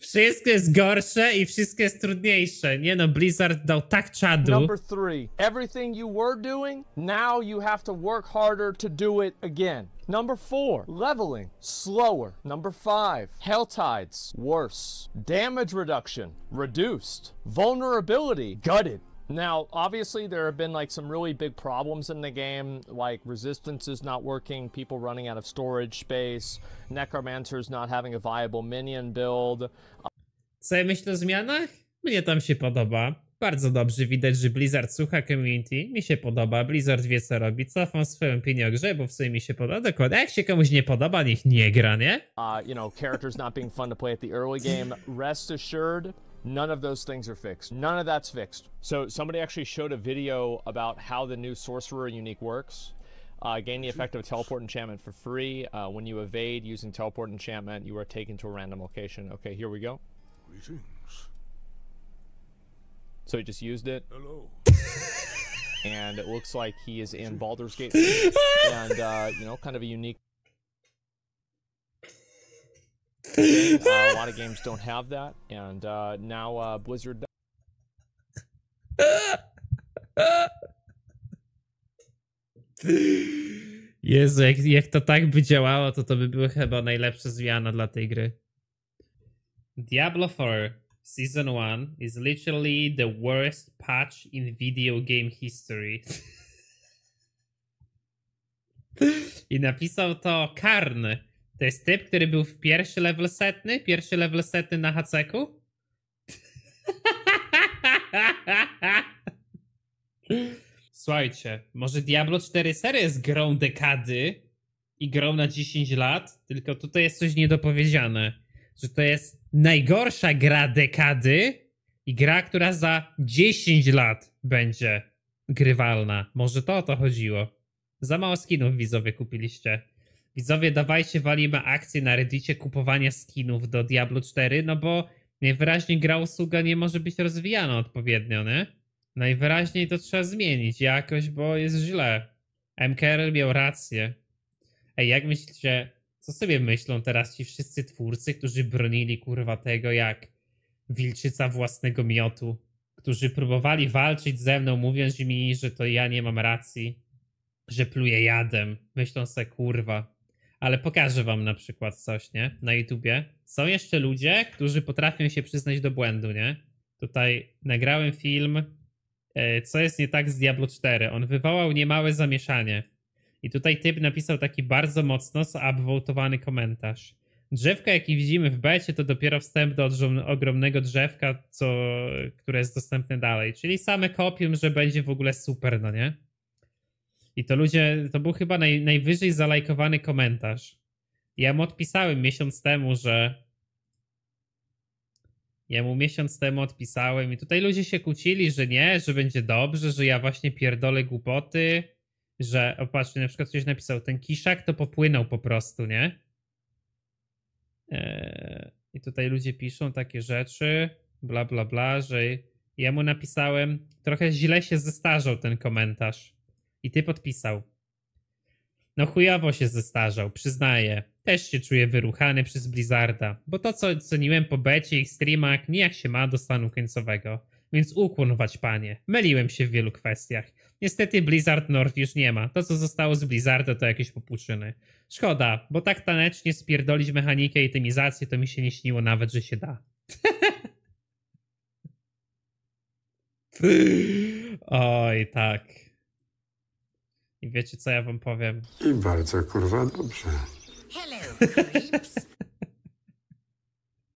Wszystko jest gorsze i wszystko jest trudniejsze. Nie no, Blizzard dał tak czadu. Number three, everything you were doing, now you have to work harder to do it again. Number four, leveling, slower. Number five, hell tides, worse. Damage reduction, reduced. Vulnerability, gutted. Now, obviously, there have been like some really big problems in the game, like resistance is not working, people running out of storage space, necromancers not having a viable minion build. Co ja myślę o zmianach? Mnie tam się podoba. Bardzo dobrze widać, że Blizzard słucha community. Mi się podoba, Blizzard wie co robi. Cofam swoją opinię o bo w sumie mi się podoba. Dokładnie. jak się komuś nie podoba, niech nie gra, nie? Uh, you know, characters not being fun to play at the early game. Rest assured, None of those things are fixed. None of that's fixed. So somebody actually showed a video about how the new Sorcerer unique works. Uh, gain the effect of teleport enchantment for free. Uh, when you evade using teleport enchantment, you are taken to a random location. Okay, here we go. Greetings. So he just used it. Hello. and it looks like he is in Baldur's Gate. and, uh, you know, kind of a unique... Uh, a lot of games don't have that, and uh, now uh, Blizzard. Jezu, jak, jak to tak by działało, to to by była chyba najlepsza zmiana dla tej gry. Diablo 4 Season 1 is literally the worst patch in video game history. I napisał to Karn, To jest typ, który był w pierwszy level setny, pierwszy level setny na haceku. Słuchajcie, może Diablo 4 serie jest grą dekady i grą na 10 lat, tylko tutaj jest coś niedopowiedziane, że to jest najgorsza gra dekady i gra, która za 10 lat będzie grywalna. Może to o to chodziło. Za mało skinów wizowy kupiliście. Widzowie, dawajcie, walimy akcję na Reddicie kupowania skinów do Diablo 4, no bo najwyraźniej gra usługa nie może być rozwijana odpowiednio, nie? Najwyraźniej to trzeba zmienić jakoś, bo jest źle. MKR miał rację. Ej, jak myślicie, co sobie myślą teraz ci wszyscy twórcy, którzy bronili kurwa tego jak wilczyca własnego miotu, którzy próbowali walczyć ze mną, mówiąc mi, że to ja nie mam racji, że pluję jadem. Myślą sobie, kurwa, ale pokażę wam na przykład coś, nie? Na YouTubie. Są jeszcze ludzie, którzy potrafią się przyznać do błędu, nie? Tutaj nagrałem film, e, co jest nie tak z Diablo 4. On wywołał niemałe zamieszanie. I tutaj typ napisał taki bardzo mocno zaupvotowany komentarz. Drzewka, jaki widzimy w becie, to dopiero wstęp do ogromnego drzewka, co, które jest dostępne dalej. Czyli same kopium, że będzie w ogóle super, no nie? I to ludzie, to był chyba naj, najwyżej zalajkowany komentarz. Ja mu odpisałem miesiąc temu, że. Ja mu miesiąc temu odpisałem, i tutaj ludzie się kłócili, że nie, że będzie dobrze, że ja właśnie pierdolę głupoty, że. O, patrz, na przykład ktoś napisał, ten kiszak to popłynął po prostu, nie? Eee, I tutaj ludzie piszą takie rzeczy, bla, bla, bla, że. Ja mu napisałem, trochę źle się zestarzał ten komentarz i ty podpisał. No chujowo się zestarzał, przyznaję. Też się czuję wyruchany przez Blizzarda, bo to co ceniłem po becie i streamach nijak się ma do stanu końcowego. Więc ukłonować panie. Myliłem się w wielu kwestiach. Niestety Blizzard North już nie ma. To co zostało z Blizzarda to jakieś popłuczyny. Szkoda, bo tak tanecznie spierdolić mechanikę i tymizację to mi się nie śniło nawet, że się da. Oj, tak. I wiecie, co ja wam powiem? I bardzo kurwa dobrze. Hello,